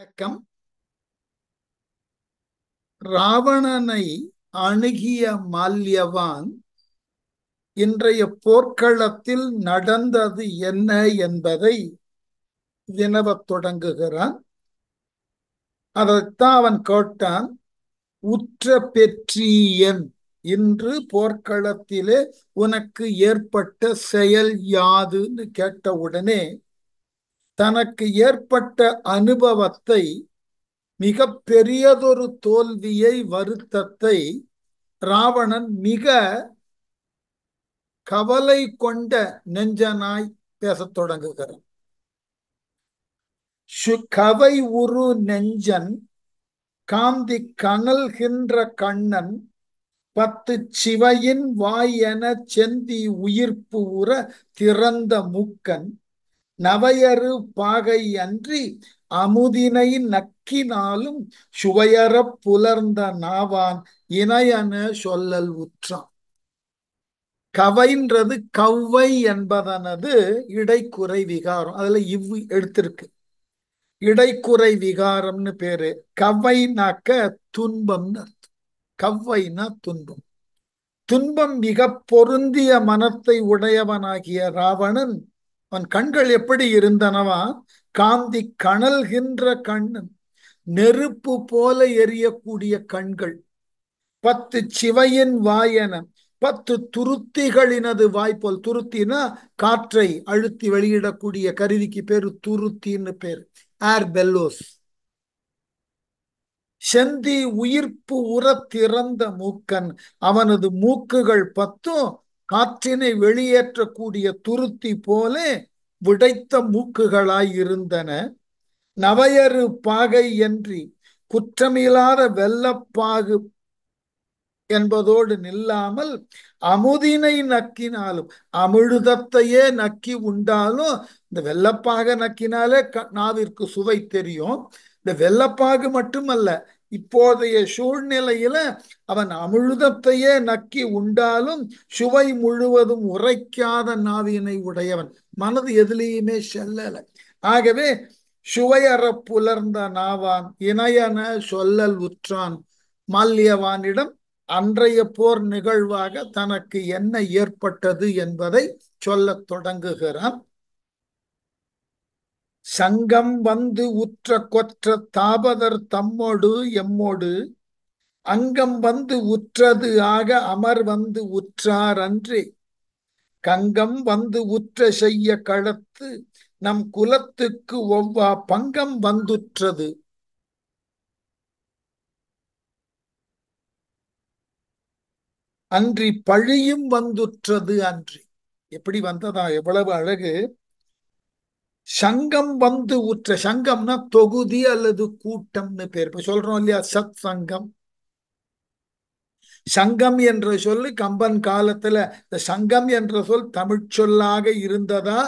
வணக்கம் ராவணனை அணுகிய மால்யவான் இன்றைய போர்க்களத்தில் நடந்தது என்ன என்பதை வினவத் தொடங்குகிறான் அதைத்தான் அவன் கேட்டான் உற்ற பெற்றியன் இன்று போர்க்களத்திலே உனக்கு ஏற்பட்ட செயல் யாதுன்னு கேட்ட உடனே தனக்கு ஏற்பட்ட அனுபவத்தை மிக பெரியதொரு தோல்வியை வருத்தத்தை ராவணன் மிக கவலை கொண்ட நெஞ்சனாய் பேசத் தொடங்குகிறார் கவை உரு நெஞ்சன் காந்தி கனல்கின்ற கண்ணன் பத்து சிவையின் வாய் என செந்தி உயிர்ப்பு உற திறந்த முக்கன் நவையறு பாகை அன்றி அமுதினை நக்கினாலும் சுவையறப் புலர்ந்த நாவான் இணையன சொல்லல் உற்றான் கவைன்றது கவ்வை என்பதனது இடைக்குறை விகாரம் அதுல இவ் எடுத்திருக்கு இடைக்குறை விகாரம்னு பேரு கவ்வைனாக்க துன்பம்னு அர்த்தம் கவ்வைனா துன்பம் துன்பம் மிக பொருந்திய மனத்தை உடையவனாகிய ராவணன் அவன் கண்கள் எப்படி இருந்தனவா காந்தி கணல்கின்ற கண்ணன் நெருப்பு போல எரியக்கூடிய கண்கள் பத்து சிவையின் வாயன பத்து துருத்திகளினது வாய்ப்போல் துருத்தினா காற்றை அழுத்தி வெளியிடக்கூடிய கருவிக்கு பேரு துருத்தின்னு பேரு ஏர் பெல்லோஸ் செந்தி உயிர்ப்பு உர திறந்த மூக்கன் அவனது மூக்குகள் பத்தும் காற்றினை வெளியேற்றக்கூடிய துருத்தி போல விடைத்த மூக்குகளாய் இருந்தன நவையறு பாகை என்று குற்றமில்லாத வெள்ளப்பாகு என்பதோடு நில்லாமல் அமுதினை நக்கினாலும் அமிழ்தத்தையே நக்கி உண்டாலும் இந்த வெள்ளப்பாக நக்கினாலே நாவிற்கு சுவை தெரியும் இந்த வெள்ளப்பாகு மட்டுமல்ல இப்போதைய சூழ்நிலையில அவன் அமுழுதத்தையே நக்கி உண்டாலும் சுவை முழுவதும் உரைக்காத நாவினை உடையவன் மனது எதுலேயுமே செல்லலை ஆகவே சுவையற புலர்ந்த நாவான் இணையன சொல்லல் உற்றான் மல்யவானிடம் அன்றைய போர் நிகழ்வாக தனக்கு என்ன ஏற்பட்டது என்பதை சொல்லத் தொடங்குகிறான் சங்கம் வந்து உற்ற கொற்ற தாபதர் தம்மோடு எம்மோடு அங்கம் வந்து உற்றது ஆக அமர் வந்து உற்றார் அன்றே கங்கம் வந்து உற்ற செய்ய களத்து நம் குலத்துக்கு ஒவ்வா பங்கம் வந்துற்றது அன்றி பழியும் வந்துற்றது அன்றி எப்படி வந்ததா எவ்வளவு அழகு சங்கம் வந்து ஊற்ற சங்கம்னா தொகுதி அல்லது கூட்டம்னு பேர் இப்ப சொல்றோம் இல்லையா சத் சங்கம் சங்கம் என்ற சொல்லு கம்பன் காலத்துல இந்த சங்கம் என்ற சொல் தமிழ் சொல்லாக இருந்ததா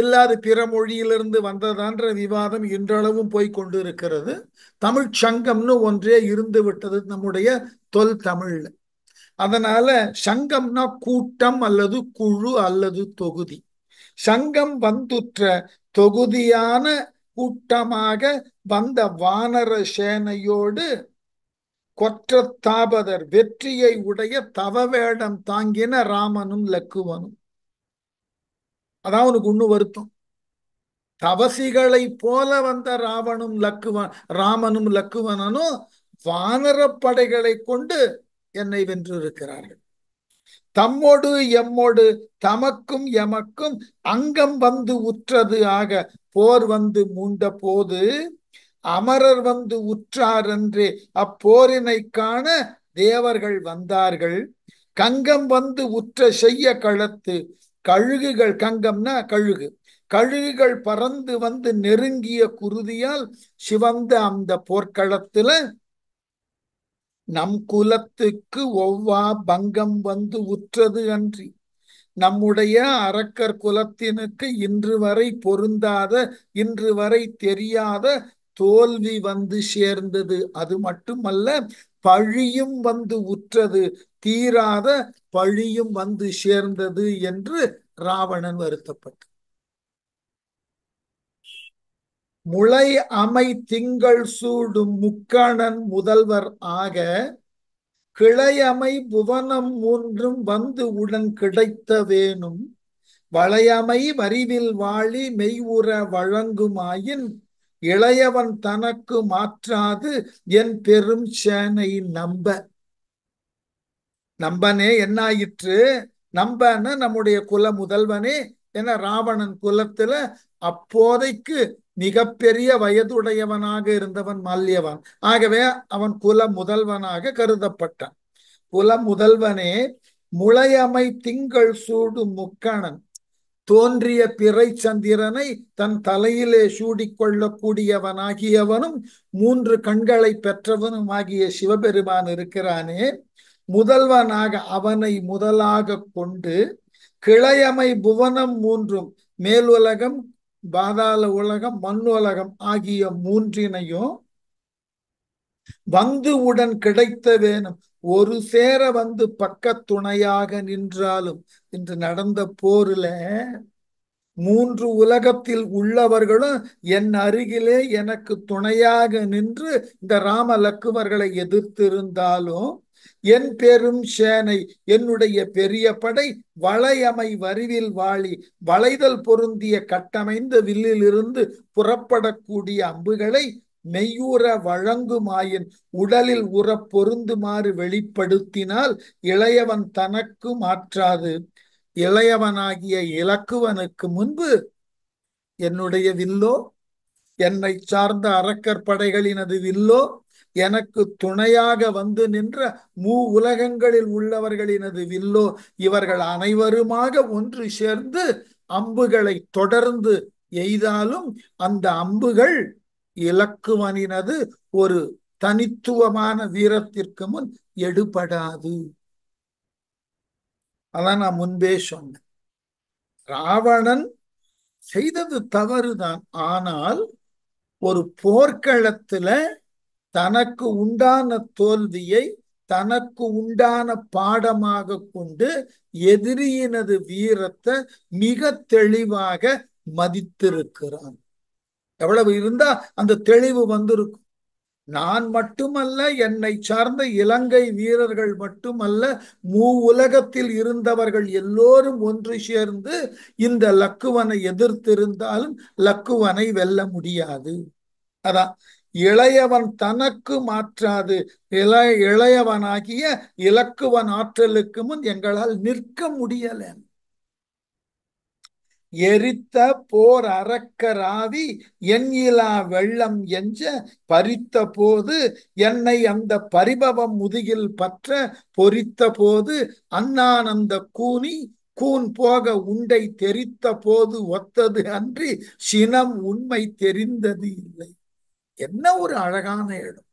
இல்லாத பிற மொழியிலிருந்து வந்ததான்ற விவாதம் இன்றளவும் போய் கொண்டு இருக்கிறது தமிழ் சங்கம்னு ஒன்றே இருந்து விட்டது நம்முடைய தொல் தமிழ் அதனால சங்கம்னா கூட்டம் அல்லது குழு அல்லது தொகுதி சங்கம் வந்துற்ற தொகுதியான கூட்டமாக வந்த வானர சேனையோடு கொற்றத்தாபதர் வெற்றியை உடைய தவவேடம் தாங்கின ராமனும் லக்குவனும் அதான் அவனுக்கு ஒண்ணு வருத்தம் தவசிகளை போல வந்த ராவணும் லக்குவன் ராமனும் லக்குவனனும் வானரப்படைகளை கொண்டு என்னை வென்றிருக்கிறார்கள் தம்மோடு எம்மோடு தமக்கும் எமக்கும் அங்கம் வந்து உற்றது ஆக போர் வந்து மூண்ட போது அமரர் வந்து உற்றார் என்று அப்போரினை காண தேவர்கள் வந்தார்கள் கங்கம் வந்து உற்ற செய்ய களத்து கழுகுகள் கங்கம்னா கழுகு கழுகுகள் பறந்து வந்து நெருங்கிய குருதியால் சிவந்த அந்த போர்க்களத்துல நம் குலத்துக்கு ஒவ்வா பங்கம் வந்து உற்றது அன்றி நம்முடைய அரக்கர் குலத்தினுக்கு இன்று வரை பொருந்தாத இன்று வரை தெரியாத தோல்வி வந்து சேர்ந்தது அது மட்டுமல்ல பழியும் வந்து உற்றது தீராத பழியும் வந்து சேர்ந்தது என்று ராவணன் வருத்தப்பட்டது முளை அமை திங்கள் சூடும் முக்கணன் முதல்வர் ஆக கிளையமை புவனம் மூன்றும் வந்து உடன் கிடைத்த வேணும் வளையமை வரிவில் வாழி மெய்வுற வழங்குமாயின் இளையவன் தனக்கு மாற்றாது என் பெரும் சேனை நம்ப நம்பனே என்னாயிற்று நம்பன நம்முடைய குல முதல்வனே என ராவணன் குலத்துல அப்போதைக்கு மிகப்பெரிய வயதுடையவனாக இருந்தவன் மல்யவன் ஆகவே அவன் குல முதல்வனாக கருதப்பட்டான் குல முதல்வனே முளையமை திங்கள் சூடு முக்கணன் தோன்றிய பிறை சந்திரனை தன் தலையிலே சூடிக்கொள்ளக்கூடியவனாகியவனும் மூன்று கண்களை பெற்றவனும் ஆகிய சிவபெருமான் இருக்கிறானே முதல்வனாக அவனை முதலாக கொண்டு கிளையமை புவனம் மூன்றும் மேலுலகம் பாதாள உலகம் மண் உலகம் ஆகிய மூன்றினையும் வந்து உடன் கிடைத்த வேணும் ஒரு சேர வந்து பக்க துணையாக நின்றாலும் இன்று நடந்த போரில் மூன்று உலகத்தில் உள்ளவர்களும் என் அருகிலே எனக்கு துணையாக நின்று இந்த ராம லக்குவர்களை எதிர்த்திருந்தாலும் என் பெரும் சேனை என்னுடைய பெரிய படை வளையமை வரிவில் வாழி வளைதல் பொருந்திய கட்டமைந்த வில்லிலிருந்து புறப்படக்கூடிய அம்புகளை மெய்யூற வழங்குமாயின் உடலில் உற பொருந்துமாறு வெளிப்படுத்தினால் இளையவன் தனக்கு மாற்றாது இளையவனாகிய இலக்குவனுக்கு முன்பு என்னுடைய வில்லோ என்னை சார்ந்த அது வில்லோ எனக்கு துணையாக வந்து நின்ற மூ உலகங்களில் உள்ளவர்களினது வில்லோ இவர்கள் அனைவருமாக ஒன்று சேர்ந்து அம்புகளை தொடர்ந்து எய்தாலும் அந்த அம்புகள் இலக்குவனினது ஒரு தனித்துவமான வீரத்திற்கு முன் எடுபடாது அதான் நான் முன்பே சொன்னேன் ராவணன் செய்தது தவறுதான் ஆனால் ஒரு போர்க்களத்துல தனக்கு உண்டான தோல்வியை தனக்கு உண்டான பாடமாக கொண்டு எதிரியினது வீரத்தை மிக தெளிவாக மதித்திருக்கிறான் எவ்வளவு இருந்தா அந்த தெளிவு வந்திருக்கும் நான் மட்டுமல்ல என்னை சார்ந்த இலங்கை வீரர்கள் மட்டுமல்ல மூ உலகத்தில் இருந்தவர்கள் எல்லோரும் ஒன்று சேர்ந்து இந்த லக்குவனை எதிர்த்திருந்தாலும் லக்குவனை வெல்ல முடியாது அதான் இளையவன் தனக்கு மாற்றாது இள இளையவனாகிய இலக்குவன் ஆற்றலுக்கு முன் எங்களால் நிற்க முடியல எரித்த போர் அறக்கராவி என் இலா வெள்ளம் எஞ்ச பறித்த போது என்னை அந்த பரிபவம் முதுகில் பற்ற பொறித்த போது அண்ணானந்த கூனி கூன் போக உண்டை தெரித்த போது ஒத்தது அன்றி சினம் உண்மை தெரிந்தது இல்லை என்ன ஒரு அழகான இடம்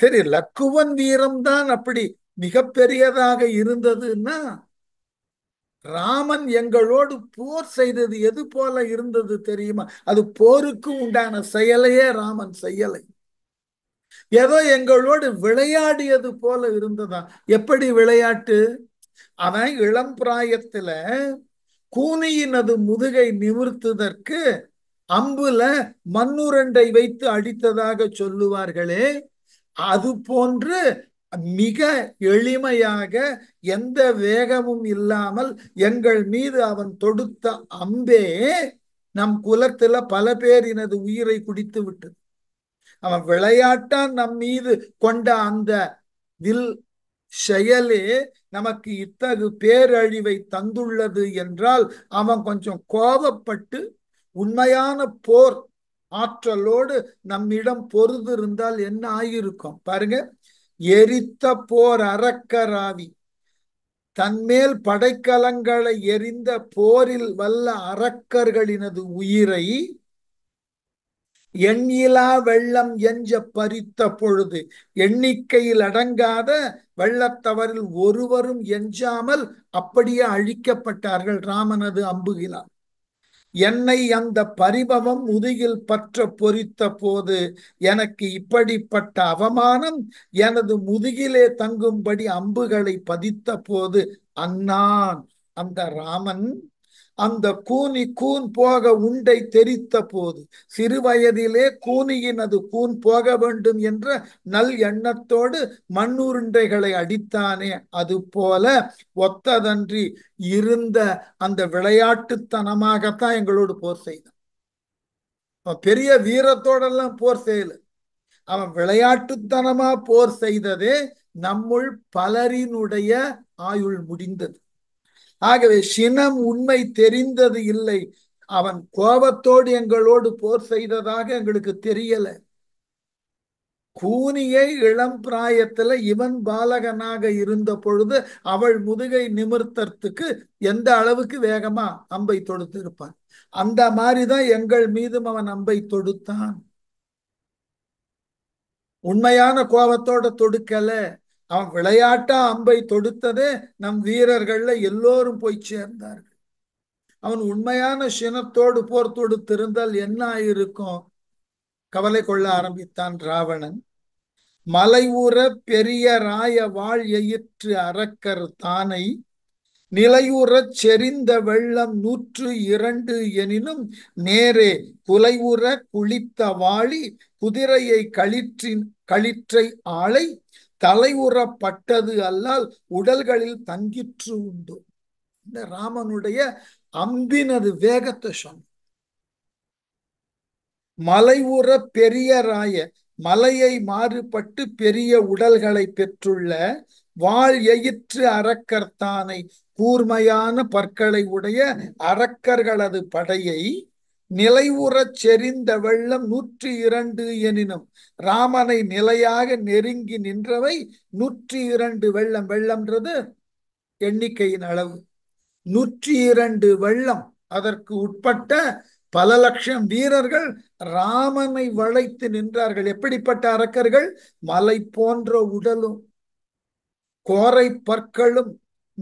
சரி லக்குவன் வீரம் தான் அப்படி மிகப்பெரியதாக இருந்ததுன்னா ராமன் எங்களோடு போர் செய்தது எது போல இருந்தது தெரியுமா அது போருக்கு உண்டான செயலையே ராமன் செய்யலை ஏதோ எங்களோடு விளையாடியது போல இருந்ததா எப்படி விளையாட்டு அவன் இளம் பிராயத்துல கூனியினது முதுகை நிமிர்த்துதற்கு அம்புல மண்ணுரண்டை வைத்து அடித்ததாக சொல்லுவார்களே அது போன்று மிக எளிமையாக எந்த வேகமும் இல்லாமல் எங்கள் மீது அவன் தொடுத்த அம்பே நம் குலத்துல பல பேர் எனது உயிரை குடித்து விட்டது அவன் விளையாட்டான் நம் மீது கொண்ட அந்த வில் செயலே நமக்கு இத்தகு பேரழிவை தந்துள்ளது என்றால் அவன் கொஞ்சம் கோபப்பட்டு உண்மையான போர் ஆற்றலோடு நம்மிடம் பொருது இருந்தால் என்ன ஆகியிருக்கும் பாருங்க எரித்த போர் அறக்கராவி தன்மேல் படைக்கலங்களை எரிந்த போரில் வல்ல அரக்கர்களினது உயிரை எண்ணிலா வெள்ளம் எஞ்ச பறித்த பொழுது எண்ணிக்கையில் அடங்காத வெள்ளத்தவரில் ஒருவரும் எஞ்சாமல் அப்படியே அழிக்கப்பட்டார்கள் ராமனது அம்புகிலார் என்னை அந்த பரிபவம் முதுகில் பற்ற பொறித்த போது எனக்கு இப்படிப்பட்ட அவமானம் எனது முதுகிலே தங்கும்படி அம்புகளை பதித்த போது அண்ணான் அந்த ராமன் அந்த கூனி கூன் போக உண்டை தெரித்த போது சிறு வயதிலே கூனியினது கூன் போக வேண்டும் என்ற நல் எண்ணத்தோடு மண்ணுருண்டைகளை அடித்தானே அது போல ஒத்ததன்றி இருந்த அந்த விளையாட்டுத்தனமாகத்தான் எங்களோடு போர் செய்தான் அவன் பெரிய வீரத்தோடெல்லாம் போர் செய்யல அவன் விளையாட்டுத்தனமா போர் செய்ததே நம்முள் பலரினுடைய ஆயுள் முடிந்தது ஆகவே சினம் உண்மை தெரிந்தது இல்லை அவன் கோபத்தோடு எங்களோடு போர் செய்ததாக எங்களுக்கு தெரியல கூனியை இளம் பிராயத்துல இவன் பாலகனாக இருந்த பொழுது அவள் முதுகை நிமிர்த்தத்துக்கு எந்த அளவுக்கு வேகமா அம்பை தொடுத்து இருப்பான் அந்த மாதிரிதான் எங்கள் மீதும் அவன் அம்பை தொடுத்தான் உண்மையான கோபத்தோட தொடுக்கல அவன் விளையாட்டா அம்பை தொடுத்ததே நம் வீரர்கள்ல எல்லோரும் போய் சேர்ந்தார்கள் அவன் உண்மையான சினத்தோடு போர் தொடுத்திருந்தால் என்ன ஆயிருக்கும் கவலை கொள்ள ஆரம்பித்தான் ராவணன் மலை உற பெரிய ராய வாழ் எயிற்று அறக்கர் தானை நிலையுறச் செறிந்த வெள்ளம் நூற்று இரண்டு எனினும் நேரே குலையுற குளித்த வாளி குதிரையை கழிற்றின் கழிற்றை ஆளை தலைவுறப்பட்டது அல்லால் உடல்களில் தங்கிற்று உண்டு இந்த ராமனுடைய அம்பினது வேகத்தை சொன்ன மலை பெரியராய மலையை மாறுபட்டு பெரிய உடல்களை பெற்றுள்ள வாழ் எயிற்று அறக்கர்த்தானை கூர்மையான பற்களை உடைய அரக்கர்களது படையை நிலைவுறச் செறிந்த வெள்ளம் நூற்றி இரண்டு எனினும் ராமனை நிலையாக நெருங்கி நின்றவை நூற்றி இரண்டு வெள்ளம் வெள்ளம்ன்றது எண்ணிக்கையின் அளவு நூற்றி இரண்டு வெள்ளம் அதற்கு உட்பட்ட பல லட்சம் வீரர்கள் ராமனை வளைத்து நின்றார்கள் எப்படிப்பட்ட அரக்கர்கள் மலை போன்ற உடலும் கோரை பற்களும்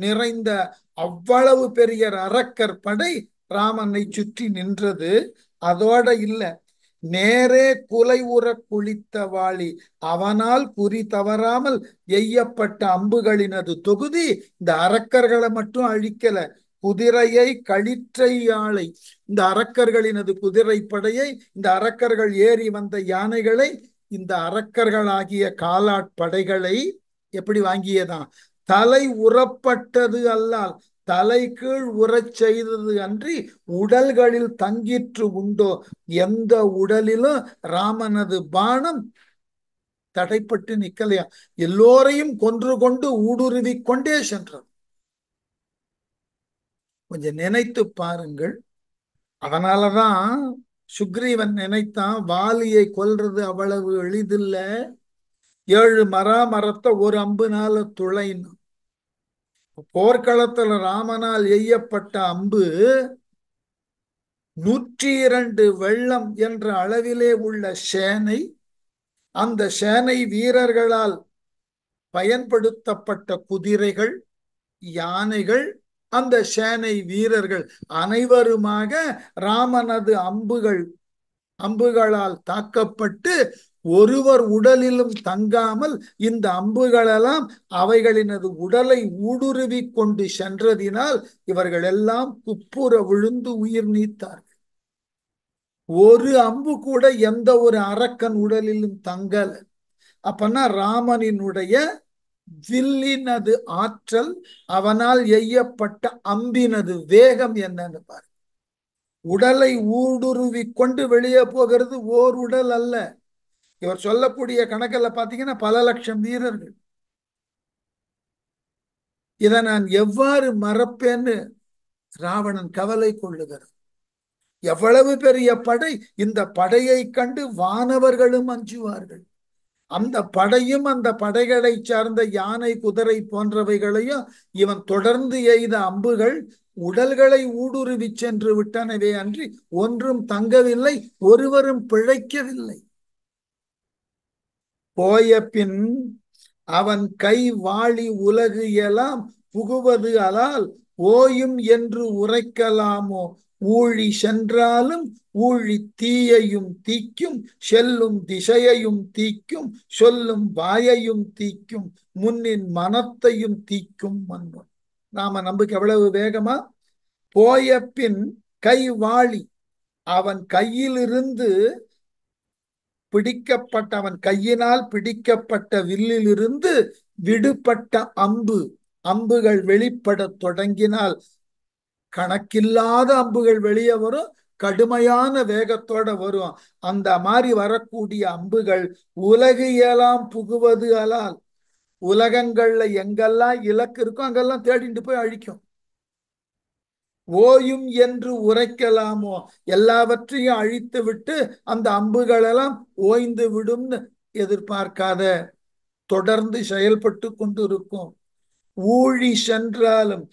நிறைந்த அவ்வளவு பெரிய அரக்கர் படை ராமனை சுற்றி நின்றது அதோட இல்ல நேரே குலை உற குளித்த வாளி அவனால் குறி தவறாமல் எய்யப்பட்ட அம்புகளினது தொகுதி இந்த அரக்கர்களை மட்டும் அழிக்கல குதிரையை கழிற்றை யாழை இந்த அரக்கர்களினது குதிரை படையை இந்த அரக்கர்கள் ஏறி வந்த யானைகளை இந்த அரக்கர்களாகிய காலாட்படைகளை எப்படி வாங்கியதான் தலை உறப்பட்டது அல்லால் தலை கீழ் உறச் செய்தது அன்றி உடல்களில் தங்கிற்று உண்டோ எந்த உடலிலும் ராமனது பானம் தடைப்பட்டு நிக்கலையா எல்லோரையும் கொன்று கொண்டு ஊடுருவி கொண்டே சென்றது கொஞ்சம் நினைத்து பாருங்கள் அதனாலதான் சுக்ரீவன் நினைத்தான் வாலியை கொல்றது அவ்வளவு எளிதில்ல ஏழு மரா மரத்தை ஒரு அம்புனால துளைன்னு போர்க்களத்துல ராமனால் எய்யப்பட்ட அம்பு நூற்றி இரண்டு வெள்ளம் என்ற அளவிலே உள்ள சேனை அந்த சேனை வீரர்களால் பயன்படுத்தப்பட்ட குதிரைகள் யானைகள் அந்த சேனை வீரர்கள் அனைவருமாக ராமனது அம்புகள் அம்புகளால் தாக்கப்பட்டு ஒருவர் உடலிலும் தங்காமல் இந்த அம்புகளெல்லாம் அவைகளினது உடலை ஊடுருவி கொண்டு சென்றதினால் இவர்கள் எல்லாம் குப்புற விழுந்து உயிர் நீத்தார்கள் ஒரு அம்பு கூட எந்த ஒரு அரக்கன் உடலிலும் தங்கல அப்பனா ராமனினுடைய வில்லினது ஆற்றல் அவனால் எய்யப்பட்ட அம்பினது வேகம் என்னன்னு பாரு உடலை ஊடுருவி கொண்டு வெளியே போகிறது ஓர் உடல் அல்ல இவர் சொல்லக்கூடிய கணக்கில் பார்த்தீங்கன்னா பல லட்சம் வீரர்கள் இதை நான் எவ்வாறு மறப்பேன்னு ராவணன் கவலை கொள்ளுகிறார் எவ்வளவு பெரிய படை இந்த படையை கண்டு வானவர்களும் அஞ்சுவார்கள் அந்த படையும் அந்த படைகளை சார்ந்த யானை குதிரை போன்றவைகளையும் இவன் தொடர்ந்து எய்த அம்புகள் உடல்களை ஊடுருவி சென்று விட்டனவே அன்றி ஒன்றும் தங்கவில்லை ஒருவரும் பிழைக்கவில்லை போய பின் அவன் கை வாழி உலகு எல்லாம் புகுவது அலால் ஓயும் என்று உரைக்கலாமோ ஊழி சென்றாலும் ஊழி தீயையும் தீக்கும் செல்லும் திசையையும் தீக்கும் சொல்லும் வாயையும் தீக்கும் முன்னின் மனத்தையும் தீக்கும் மன்னன் நாம நம்புக்கு எவ்வளவு வேகமா போய பின் கை வாழி அவன் கையிலிருந்து பிடிக்கப்பட்ட அவன் கையினால் பிடிக்கப்பட்ட வில்லிலிருந்து விடுபட்ட அம்பு அம்புகள் வெளிப்பட தொடங்கினால் கணக்கில்லாத அம்புகள் வெளியே வரும் கடுமையான வேகத்தோட வரும் அந்த மாதிரி வரக்கூடிய அம்புகள் உலகையெல்லாம் புகுவது அலால் உலகங்கள்ல எங்கெல்லாம் இலக்கு இருக்கோ அங்கெல்லாம் தேடிட்டு போய் அழிக்கும் ஓயும் என்று உரைக்கலாமோ எல்லாவற்றையும் அழித்து விட்டு அந்த அம்புகளெல்லாம் ஓய்ந்து விடும்னு எதிர்பார்க்காத தொடர்ந்து செயல்பட்டு கொண்டு இருக்கும் ஊழி சென்றாலும்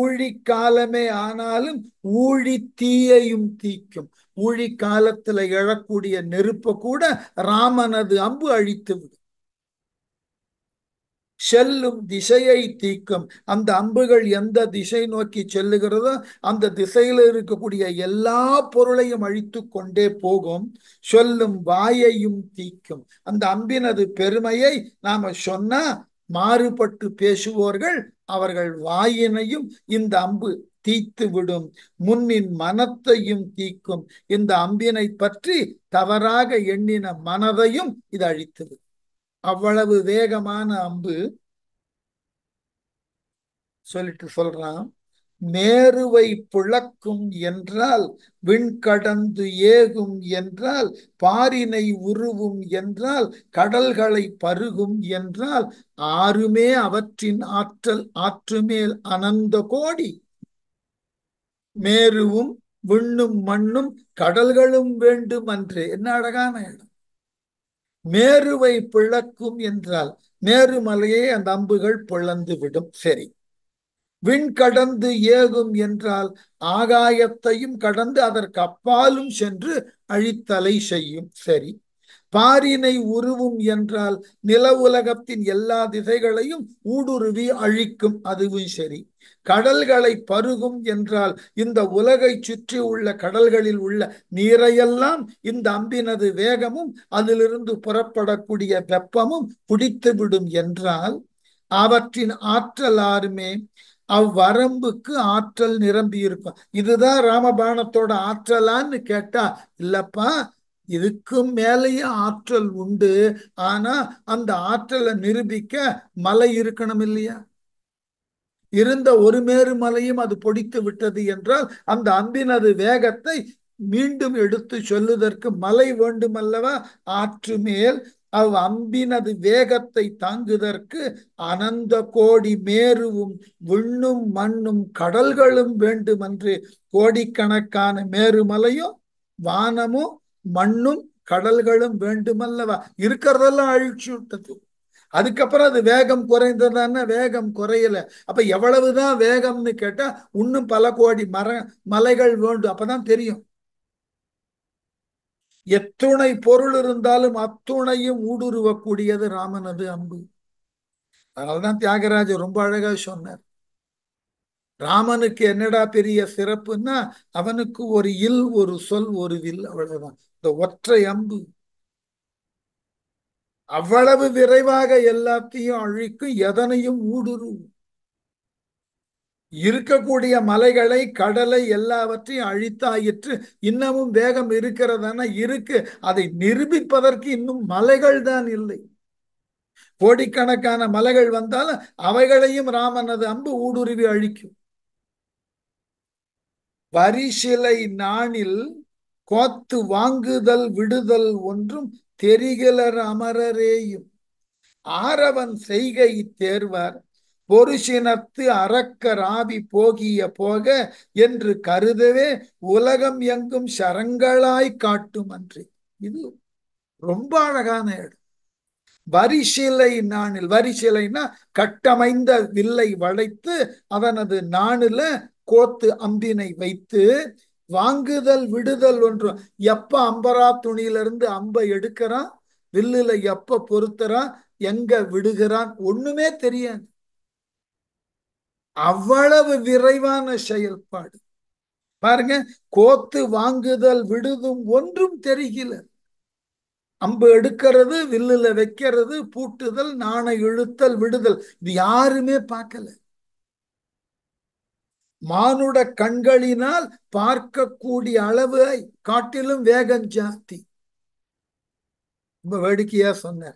ஊழி காலமே ஆனாலும் ஊழி தீயையும் தீக்கும் ஊழி காலத்துல எழக்கூடிய நெருப்ப கூட ராமனது அம்பு அழித்து விடும் செல்லும் திசையை தீக்கும் அந்த அம்புகள் எந்த திசை நோக்கி செல்லுகிறதோ அந்த திசையில இருக்கக்கூடிய எல்லா பொருளையும் அழித்து கொண்டே போகும் சொல்லும் வாயையும் தீக்கும் அந்த அம்பினது பெருமையை நாம சொன்னா மாறுபட்டு பேசுவோர்கள் அவர்கள் வாயினையும் இந்த அம்பு தீத்து விடும் முன்னின் மனத்தையும் தீக்கும் இந்த அம்பினை பற்றி தவறாக எண்ணின மனதையும் இது அழித்துவிடும் அவ்வளவு வேகமான அம்பு சொல்லிட்டு சொல்றான் நேருவை புழக்கும் என்றால் விண்கடந்து ஏகும் என்றால் பாரினை உருவும் என்றால் கடல்களை பருகும் என்றால் ஆறுமே அவற்றின் ஆற்றல் ஆற்றுமேல் அனந்த கோடி மேருவும் விண்ணும் மண்ணும் கடல்களும் வேண்டும் என்று என்ன அழகான இடம் மேருவை பிளக்கும் என்றால் மேருமலையை அந்த அம்புகள் பிளந்து விடும் சரி விண் கடந்து ஏகும் என்றால் ஆகாயத்தையும் கடந்து அதற்கு அப்பாலும் சென்று அழித்தலை செய்யும் சரி பாரினை உருவும் என்றால் நில உலகத்தின் எல்லா திசைகளையும் ஊடுருவி அழிக்கும் அதுவும் சரி கடல்களை பருகும் என்றால் இந்த உலகை சுற்றி உள்ள கடல்களில் உள்ள நீரையெல்லாம் இந்த அம்பினது வேகமும் அதிலிருந்து புறப்படக்கூடிய வெப்பமும் பிடித்துவிடும் என்றால் அவற்றின் ஆற்றலாருமே அவ்வரம்புக்கு ஆற்றல் நிரம்பி இருக்கும் இதுதான் ராமபாணத்தோட ஆற்றலான்னு கேட்டா இல்லப்பா இதுக்கும் மேலேயும் ஆற்றல் உண்டு ஆனா அந்த ஆற்றலை நிரூபிக்க மலை இருக்கணும் இல்லையா இருந்த ஒரு மேறு மலையும் அது பொடித்து விட்டது என்றால் அந்த அம்பினது வேகத்தை மீண்டும் எடுத்து சொல்லுதற்கு மலை வேண்டும் அல்லவா ஆற்று மேல் அவ் அம்பினது வேகத்தை தாங்குதற்கு அனந்த கோடி மேருவும் விண்ணும் மண்ணும் கடல்களும் வேண்டுமென்று கோடிக்கணக்கான மேருமலையும் வானமும் மண்ணும் கடல்களும் வேண்டுமல்லவா இருக்கிறதெல்லாம் அழிச்சு விட்டது அதுக்கப்புறம் அது வேகம் குறைந்ததுன்னா வேகம் குறையல அப்ப எவ்வளவுதான் வேகம்னு கேட்டா இன்னும் பல கோடி மர மலைகள் வேண்டும் அப்பதான் தெரியும் எத்துணை பொருள் இருந்தாலும் அத்துணையும் ஊடுருவக்கூடியது ராமனது அன்பு அதனாலதான் தியாகராஜர் ரொம்ப அழகா சொன்னார் ராமனுக்கு என்னடா பெரிய சிறப்புன்னா அவனுக்கு ஒரு இல் ஒரு சொல் ஒரு வில் அவ்வளவுதான் ஒற்றை அம்பு அவ்வளவு விரைவாக எல்லாத்தையும் அழிக்கும் எதனையும் ஊடுருவும் இருக்கக்கூடிய மலைகளை கடலை எல்லாவற்றையும் அழித்தாயிற்று இன்னமும் வேகம் இருக்கிறதான இருக்கு அதை நிரூபிப்பதற்கு இன்னும் மலைகள் தான் இல்லை கோடிக்கணக்கான மலைகள் வந்தாலும் அவைகளையும் ராமனது அம்பு ஊடுருவி அழிக்கும் வரிசிலை நாணில் கோத்து வாங்குதல் விடுதல் ஒன்றும் தெரிகலர் அமரரேயும் ஆரவன் செய்கை தேர்வார் பொருஷினத்து அறக்கர் ஆவி போகிய போக என்று கருதவே உலகம் எங்கும் சரங்களாய் காட்டும் அன்று இது ரொம்ப அழகான இடம் வரிசிலை நானில் வரிசிலைனா கட்டமைந்த வில்லை வளைத்து அதனது நானில கோத்து அம்பினை வைத்து வாங்குதல் விடுதல் ஒன்றும் எப்ப அம்பரா துணியிலிருந்து அம்பை எடுக்கிறான் வில்லுல எப்ப பொருத்துறான் எங்க விடுகிறான் ஒண்ணுமே தெரியாது அவ்வளவு விரைவான செயல்பாடு பாருங்க கோத்து வாங்குதல் விடுதும் ஒன்றும் தெரிகில அம்பு எடுக்கிறது வில்லுல வைக்கிறது பூட்டுதல் நாணை இழுத்தல் விடுதல் இது யாருமே பார்க்கல மானுட கண்களினால் பார்க்கக்கூடிய அளவை காட்டிலும் வேகம் ஜாஸ்தி ரொம்ப வேடிக்கையா சொன்ன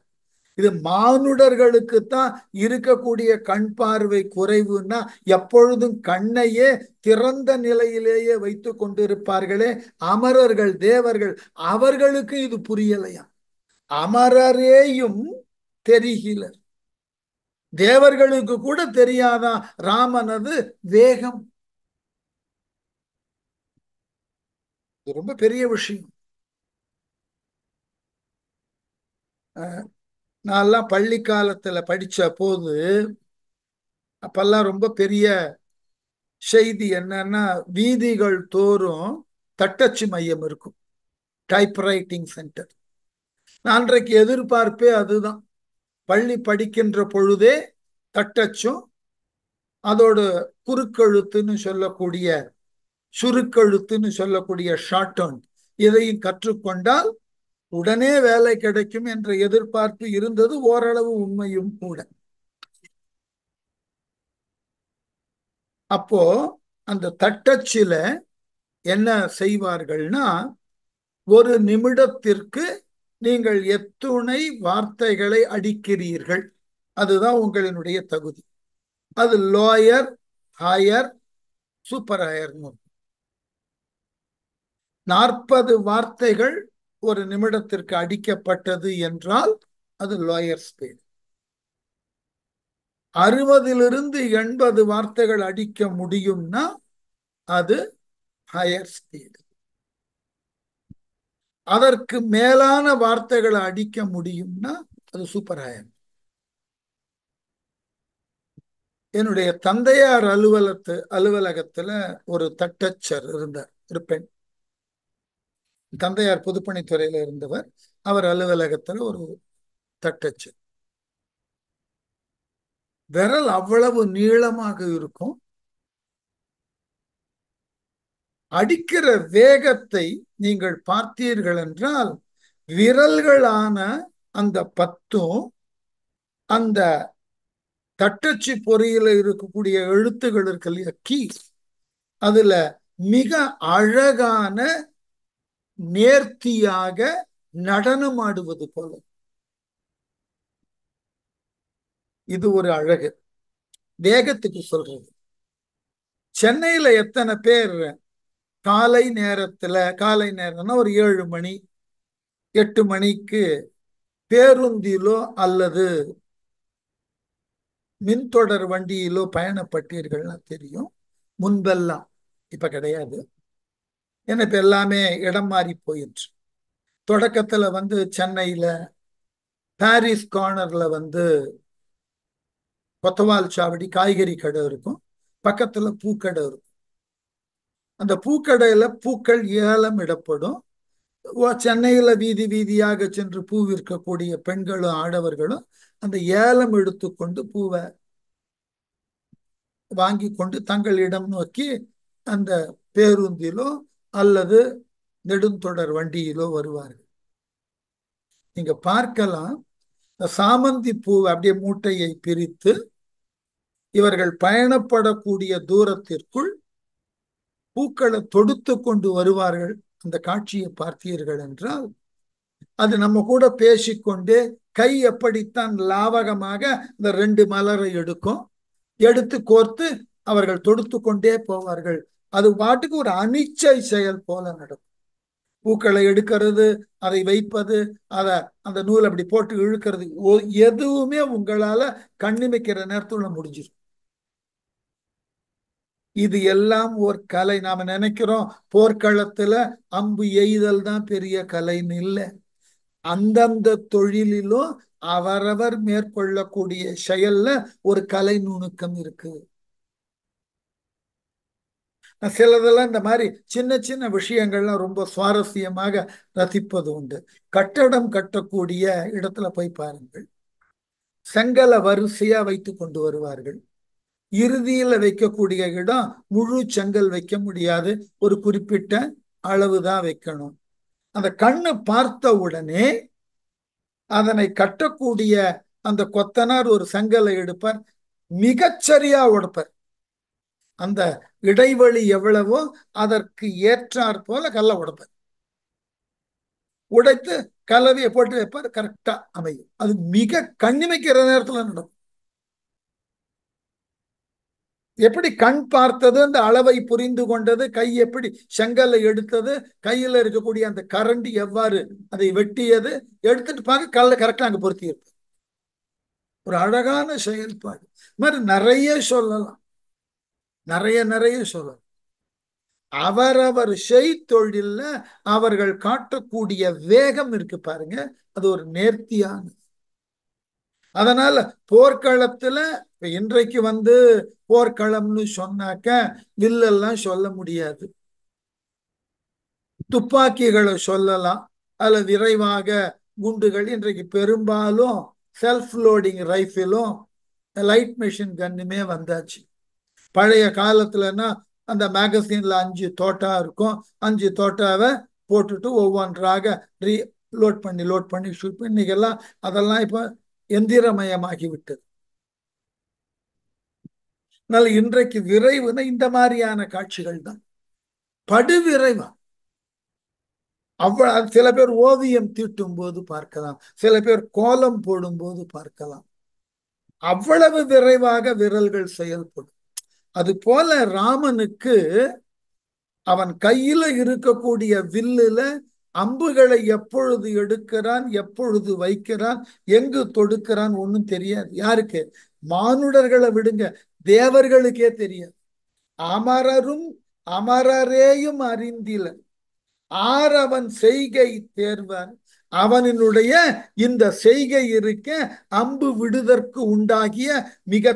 இது மானுடர்களுக்கு தான் இருக்கக்கூடிய கண் பார்வை குறைவுன்னா எப்பொழுதும் கண்ணையே திறந்த நிலையிலேயே வைத்து கொண்டிருப்பார்களே அமரர்கள் தேவர்கள் அவர்களுக்கு இது புரியலையா அமரரேயும் தெரிகிலர் தேவர்களுக்கு கூட தெரியாதா ராமனது வேகம் இது ரொம்ப பெரிய விஷயம் நான்லாம் பள்ளி காலத்தில் படித்த போது அப்பெல்லாம் ரொம்ப பெரிய செய்தி என்னன்னா வீதிகள் தோறும் தட்டச்சு மையம் இருக்கும் டைப்ரைட்டிங் சென்டர் நான் அன்றைக்கு எதிர்பார்ப்பே அதுதான் பள்ளி படிக்கின்ற பொழுதே தட்டச்சும் அதோட குறுக்கெழுத்துன்னு சொல்லக்கூடிய சுருக்கெழுத்துன்னு சொல்லக்கூடிய ஷார்ட் டேர்ன் இதையும் கற்றுக்கொண்டால் உடனே வேலை கிடைக்கும் என்ற எதிர்பார்ப்பு இருந்தது ஓரளவு உண்மையும் கூட அப்போ அந்த தட்டச்சில என்ன செய்வார்கள்னா ஒரு நிமிடத்திற்கு நீங்கள் எத்துணை வார்த்தைகளை அடிக்கிறீர்கள் அதுதான் உங்களினுடைய தகுதி அது லோயர் ஹாயர் சூப்பர் ஹாயர்னு நாற்பது வார்த்தைகள் ஒரு நிமிடத்திற்கு அடிக்கப்பட்டது என்றால் அது லோயர் ஸ்பீடு அறுபதிலிருந்து எண்பது வார்த்தைகள் அடிக்க முடியும்னா அது ஹையர் ஸ்பீடு அதற்கு மேலான வார்த்தைகளை அடிக்க முடியும்னா அது சூப்பர் ஹயர் என்னுடைய தந்தையார் அலுவலத்து அலுவலகத்துல ஒரு தட்டச்சர் இருந்தார் ஒரு பெண் தந்தையார் பொதுப்பணித்துறையில இருந்தவர் அவர் அலுவலகத்துல ஒரு தட்டச்சு விரல் அவ்வளவு நீளமாக இருக்கும் அடிக்கிற வேகத்தை நீங்கள் பார்த்தீர்கள் என்றால் விரல்களான அந்த பத்தும் அந்த தட்டச்சு பொறியில இருக்கக்கூடிய எழுத்துகள் இருக்கு கீ அதுல மிக அழகான நேர்த்தியாக நடனம் ஆடுவது போல இது ஒரு அழகு தேகத்துக்கு சொல்றது சென்னையில எத்தனை பேர் காலை நேரத்துல காலை நேரம்னா ஒரு ஏழு மணி எட்டு மணிக்கு பேருந்திலோ அல்லது மின்தொடர் வண்டியிலோ பயணப்பட்டீர்கள்னா தெரியும் முன்பெல்லாம் இப்ப கிடையாது ஏன்னா இப்போ எல்லாமே இடம் மாறி போயிடுச்சு தொடக்கத்தில் வந்து சென்னையில் பாரிஸ் கார்னரில் வந்து கொத்தவால் சாவடி காய்கறி கடை இருக்கும் பக்கத்தில் பூக்கடை இருக்கும் அந்த பூக்கடையில் பூக்கள் ஏலம் இடப்படும் சென்னையில் வீதி வீதியாக சென்று பூ விற்கக்கூடிய பெண்களும் ஆடவர்களும் அந்த ஏலம் எடுத்துக்கொண்டு பூவை வாங்கி கொண்டு தங்கள் இடம் நோக்கி அந்த பேருந்திலும் அல்லது நெடுந்தொடர் வண்டியிலோ வருவார்கள் நீங்க பார்க்கலாம் சாமந்தி பூ அப்படியே மூட்டையை பிரித்து இவர்கள் பயணப்படக்கூடிய தூரத்திற்குள் பூக்களை தொடுத்து கொண்டு வருவார்கள் அந்த காட்சியை பார்த்தீர்கள் என்றால் அது நம்ம கூட பேசிக்கொண்டு கை எப்படித்தான் லாவகமாக இந்த ரெண்டு மலரை எடுக்கும் எடுத்து கோர்த்து அவர்கள் தொடுத்து கொண்டே போவார்கள் அது பாட்டுக்கு ஒரு அனிச்சை செயல் போல நடக்கும் பூக்களை எடுக்கிறது அதை வைப்பது அதை அந்த நூல் அப்படி போட்டு இழுக்கிறது எதுவுமே உங்களால கண்ணிமைக்கிற நேரத்துல முடிஞ்சிடும் இது எல்லாம் ஒரு கலை நாம நினைக்கிறோம் போர்க்களத்துல அம்பு எய்தல் தான் பெரிய கலைன்னு இல்லை அந்தந்த தொழிலிலும் அவரவர் மேற்கொள்ளக்கூடிய செயல்ல ஒரு கலை நுணுக்கம் இருக்கு சிலதெல்லாம் இந்த மாதிரி சின்ன சின்ன விஷயங்கள்லாம் ரொம்ப சுவாரஸ்யமாக ரசிப்பது உண்டு கட்டடம் கட்டக்கூடிய இடத்துல போய் பாருங்கள் செங்கலை வரிசையா வைத்து கொண்டு வருவார்கள் இறுதியில வைக்கக்கூடிய இடம் முழு செங்கல் வைக்க முடியாது ஒரு குறிப்பிட்ட அளவு தான் வைக்கணும் அந்த கண்ணு பார்த்த உடனே அதனை கட்டக்கூடிய அந்த கொத்தனார் ஒரு செங்கலை எடுப்பார் மிகச்சரியா உடப்பர் அந்த இடைவெளி எவ்வளவோ அதற்கு ஏற்றாற் போல கல்லை உடைப்பார் உடைத்து கலவையை போட்டு வைப்பார் கரெக்டா அமையும் அது மிக கண்ணிமைக்கிற நேரத்துல நடக்கும் எப்படி கண் பார்த்தது அந்த அளவை புரிந்து கொண்டது கை எப்படி செங்கல்ல எடுத்தது கையில இருக்கக்கூடிய அந்த கரண்டி எவ்வாறு அதை வெட்டியது எடுத்துட்டு பார்க்க கல்ல கரெக்டா அங்க பொருத்தி இருப்பது ஒரு அழகான செயல்பாடு மாதிரி நிறைய சொல்லலாம் நிறைய நிறைய சொல்லணும் அவரவர் செய் தொழில அவர்கள் காட்டக்கூடிய வேகம் இருக்கு பாருங்க அது ஒரு நேர்த்தியானது அதனால போர்க்களத்துல இன்றைக்கு வந்து போர்க்களம்னு சொன்னாக்க வில்லெல்லாம் சொல்ல முடியாது துப்பாக்கிகளை சொல்லலாம் அல்ல விரைவாக குண்டுகள் இன்றைக்கு பெரும்பாலும் செல்ஃப் லோடிங் ரைஃபிலும் லைட் மிஷின் கன்னுமே வந்தாச்சு பழைய காலத்துலன்னா அந்த மேகசீன்ல அஞ்சு தோட்டா இருக்கும் அஞ்சு தோட்டாவை போட்டுட்டு ஒவ்வொன்றாக ரீ லோட் பண்ணி லோட் பண்ணி ஷூட் பண்ணி இன்னைக்கெல்லாம் அதெல்லாம் இப்போ எந்திரமயமாகி விட்டது இன்றைக்கு விரைவுன்னா இந்த மாதிரியான காட்சிகள் தான் படு விரைவா அவ்வளவு சில பேர் ஓவியம் தீட்டும் போது பார்க்கலாம் சில பேர் கோலம் போடும்போது பார்க்கலாம் அவ்வளவு விரைவாக விரல்கள் செயல்படும் அது போல ராமனுக்கு அவன் கையில இருக்கக்கூடிய வில்லுல அம்புகளை எப்பொழுது எடுக்கிறான் எப்பொழுது வைக்கிறான் எங்கு தொடுக்கிறான் ஒன்றும் தெரியாது யாருக்கு மானுடர்களை விடுங்க தேவர்களுக்கே தெரியாது அமரரும் அமரரேயும் அறிந்தில ஆர் அவன் செய்கை தேர்வன் அவனினுடைய இந்த செய்கை இருக்க அம்பு விடுதற்கு உண்டாகிய மிக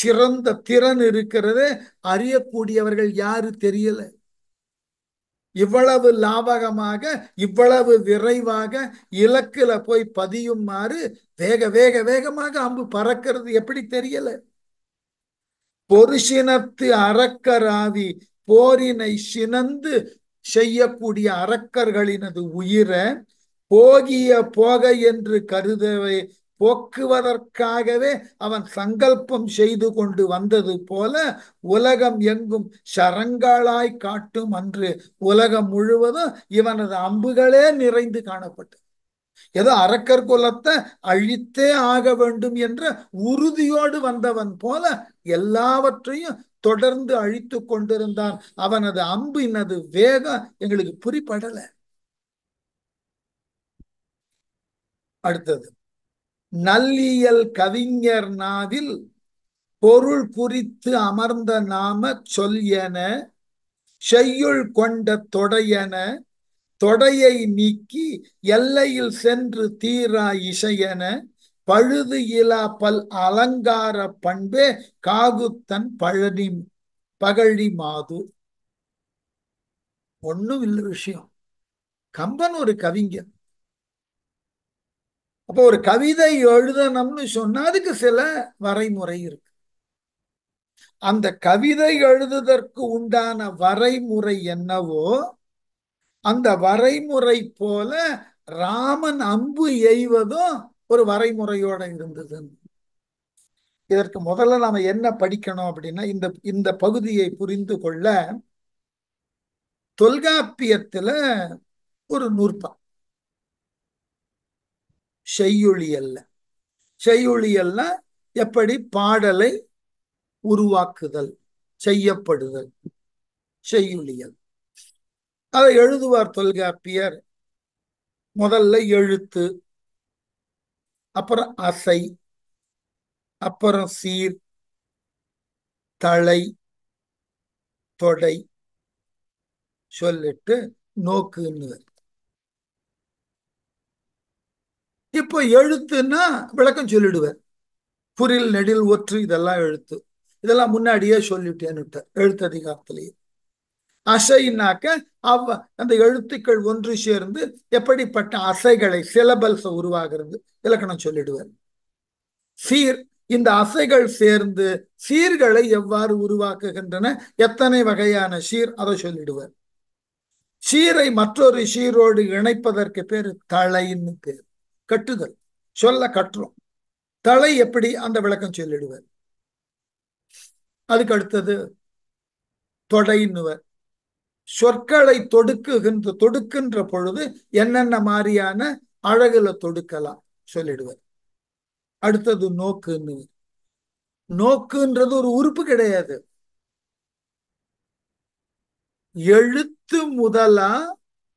சிறந்த திறன் இருக்கிறது அறியக்கூடியவர்கள் யாரு தெரியல இவ்வளவு லாபகமாக இவ்வளவு விரைவாக இலக்குல போய் பதியுமாறு வேக வேக வேகமாக அம்பு பறக்கிறது எப்படி தெரியல பொருஷினத்து அறக்கராவி போரினை சினந்து செய்யக்கூடிய அறக்கர்களினது உயிரை போகிய போக என்று கருதவே போக்குவதற்காகவே அவன் சங்கல்பம் செய்து கொண்டு வந்தது போல உலகம் எங்கும் சரங்காளாய் காட்டும் அன்று உலகம் முழுவதும் இவனது அம்புகளே நிறைந்து காணப்பட்டது ஏதோ அரக்கர் குலத்தை அழித்தே ஆக வேண்டும் என்ற உறுதியோடு வந்தவன் போல எல்லாவற்றையும் தொடர்ந்து அழித்து கொண்டிருந்தான் அவனது அம்பினது வேகம் எங்களுக்கு புரிப்படல அடுத்தது நல்லியல் கவிஞர் நாவில் பொருள் குறித்து அமர்ந்த நாம சொல்யன செய்யுள் கொண்ட தொடையன தொடையை நீக்கி எல்லையில் சென்று தீரா இசையன பழுது இலா பல் அலங்கார பண்பே காகுத்தன் பழனி பகழி மாது ஒன்றும் இல்லை விஷயம் கம்பன் ஒரு கவிஞன் அப்போ ஒரு கவிதை எழுதணும்னு சொன்னா அதுக்கு சில வரைமுறை இருக்கு அந்த கவிதை எழுதுவதற்கு உண்டான வரைமுறை என்னவோ அந்த வரைமுறை போல ராமன் அம்பு எய்வதும் ஒரு வரைமுறையோட இருந்தது இதற்கு முதல்ல நாம என்ன படிக்கணும் அப்படின்னா இந்த இந்த பகுதியை புரிந்து கொள்ள தொல்காப்பியத்துல ஒரு நூற்பா செய்யுளியல்ல அல்ல எப்படி பாடலை உருவாக்குதல் செய்யப்படுதல் செய்யுளியல் அதை எழுதுவார் தொல்காப்பியர் முதல்ல எழுத்து அப்புறம் அசை அப்புறம் சீர் தலை தொடை சொல்லிட்டு நோக்குன்னு இப்போ எழுத்துன்னா விளக்கம் சொல்லிடுவேன் புரில் நெடில் ஒற்று இதெல்லாம் எழுத்து இதெல்லாம் முன்னாடியே சொல்லிட்டேன்னு எழுத்து அதிகாரத்திலேயே அசைனாக்க அவ அந்த எழுத்துக்கள் ஒன்று சேர்ந்து எப்படிப்பட்ட அசைகளை சிலபல்ஸ் உருவாகிறது இலக்கணம் சொல்லிடுவார் சீர் இந்த அசைகள் சேர்ந்து சீர்களை எவ்வாறு உருவாக்குகின்றன எத்தனை வகையான சீர் அதை சொல்லிடுவார் சீரை மற்றொரு சீரோடு இணைப்பதற்கு பேர் தலைன்னு பேர் கட்டுதல் சொல்ல கட்டுறோம் தலை எப்படி அந்த விளக்கம் சொல்லிடுவார் அதுக்கு அடுத்தது தொடைன்னுவர் சொற்களை தொடுக்குகின்ற தொடுக்கின்ற பொழுது என்னென்ன மாதிரியான அழகுல தொடுக்கலாம் சொல்லிடுவார் அடுத்தது நோக்குன்னு நோக்குன்றது ஒரு உறுப்பு கிடையாது எழுத்து முதலா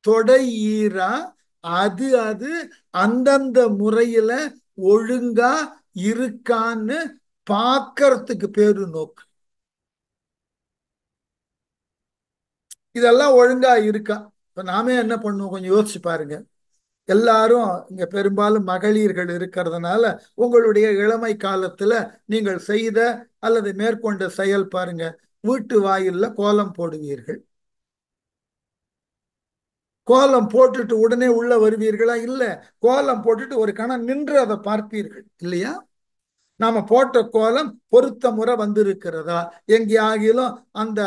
தொடை ஈரா அது அது அந்தந்த முறையில ஒழுங்கா இருக்கான்னு பார்க்கறதுக்கு பேரு நோக்கு இதெல்லாம் ஒழுங்கா இருக்கா இப்ப நாமே என்ன பண்ணுவோம் கொஞ்சம் யோசிச்சு பாருங்க எல்லாரும் இங்க பெரும்பாலும் மகளிர்கள் இருக்கிறதுனால உங்களுடைய இளமை காலத்துல நீங்கள் செய்த அல்லது மேற்கொண்ட செயல் பாருங்க வீட்டு வாயில்ல கோலம் போடுவீர்கள் கோலம் போட்டுட்டு உடனே உள்ள வருவீர்களா இல்ல கோலம் போட்டுட்டு ஒரு கணம் நின்று அதை பார்ப்பீர்கள் இல்லையா நாம போட்ட கோலம் பொருத்த முறை வந்திருக்கிறதா எங்கேயாகிலும் அந்த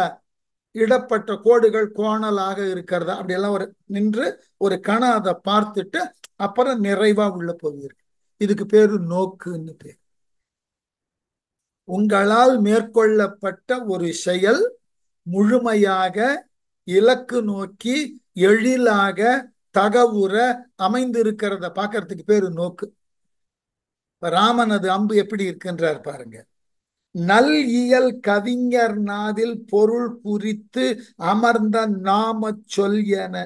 இடப்பட்ட கோடுகள் கோணலாக இருக்கிறதா அப்படியெல்லாம் ஒரு நின்று ஒரு கணம் அதை பார்த்துட்டு அப்புறம் நிறைவா உள்ள போவீர்கள் இதுக்கு பேரு நோக்குன்னு பேர் உங்களால் மேற்கொள்ளப்பட்ட ஒரு செயல் முழுமையாக இலக்கு நோக்கி எழிலாக தகவுற அமைந்திருக்கிறத பாக்கிறதுக்கு பேரு நோக்கு ராமனது அம்பு எப்படி இருக்குன்றார் பாருங்க நல் இயல் கவிஞர் நாதில் பொருள் குறித்து அமர்ந்த நாம சொல் என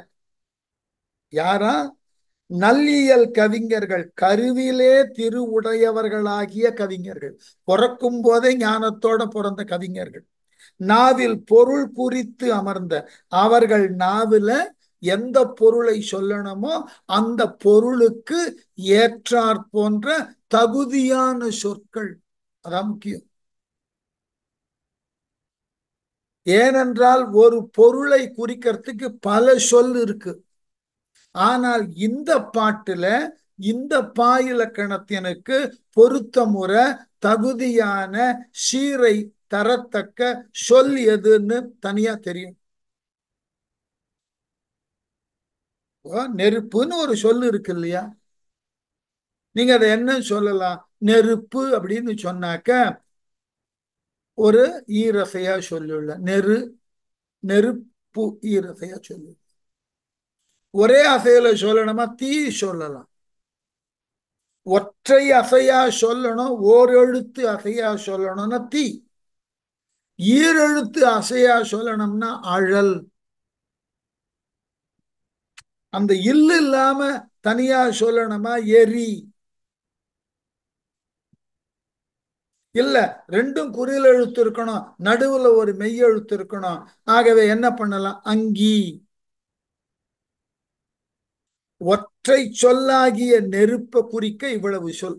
யாரா நல்லியல் கவிஞர்கள் கருவிலே திருவுடையவர்களாகிய கவிஞர்கள் பிறக்கும் போதே ஞானத்தோட பிறந்த கவிஞர்கள் நாவில் பொருள் குறித்து அமர்ந்த அவர்கள் நாவில எந்த பொருளை சொல்லணுமோ அந்த பொருளுக்கு ஏற்றார் போன்ற தகுதியான சொற்கள் அதான் முக்கியம் ஏனென்றால் ஒரு பொருளை குறிக்கிறதுக்கு பல சொல் இருக்கு ஆனால் இந்த பாட்டுல இந்த பாயிலக்கணத்தினுக்கு பொருத்த முறை தகுதியான சீரை தரத்தக்க சொல் எதுன்னு தனியா தெரியும் நெருப்புன்னு ஒரு சொல் இருக்கு இல்லையா நீங்க அதை என்ன சொல்லலாம் நெருப்பு அப்படின்னு சொன்னாக்க ஒரு ஈரசையா சொல்லுள்ள நெரு நெருப்பு ஈரசையா சொல்லு ஒரே அசையில சொல்லணுமா தீ சொல்லலாம் ஒற்றை அசையா சொல்லணும் ஓரெழுத்து அசையா சொல்லணும்னா தீ ஈரெழுத்து அசையா சொல்லணும்னா அழல் அந்த இல்லு இல்லாம தனியா சொல்லணுமா எரி இல்ல ரெண்டும் குரில் எழுத்து இருக்கணும் நடுவுல ஒரு மெய் எழுத்து இருக்கணும் ஆகவே என்ன பண்ணலாம் அங்கி ஒற்றை சொல்லாகிய நெருப்ப குறிக்க இவ்வளவு சொல்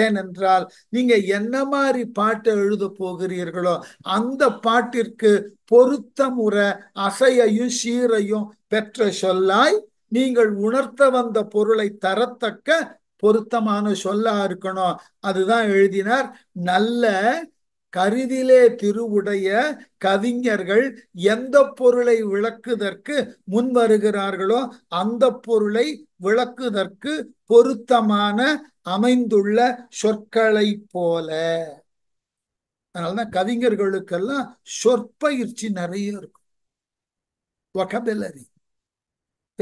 ஏனென்றால் நீங்க என்ன மாதிரி பாட்டை எழுத போகிறீர்களோ அந்த பாட்டிற்கு பொருத்த முறை அசையையும் சீரையும் பெற்ற சொல்லாய் நீங்கள் உணர்த்த வந்த பொருளை தரத்தக்க பொருத்தமான சொல்லா இருக்கணும் அதுதான் எழுதினார் நல்ல கருதிலே திருவுடைய கவிஞர்கள் எந்த பொருளை விளக்குதற்கு முன் வருகிறார்களோ அந்த பொருளை விளக்குதற்கு பொருத்தமான அமைந்துள்ள சொற்களை போல அதனாலதான் கவிஞர்களுக்கெல்லாம் சொற்பயிற்சி நிறைய இருக்கும் வகபெல்லரி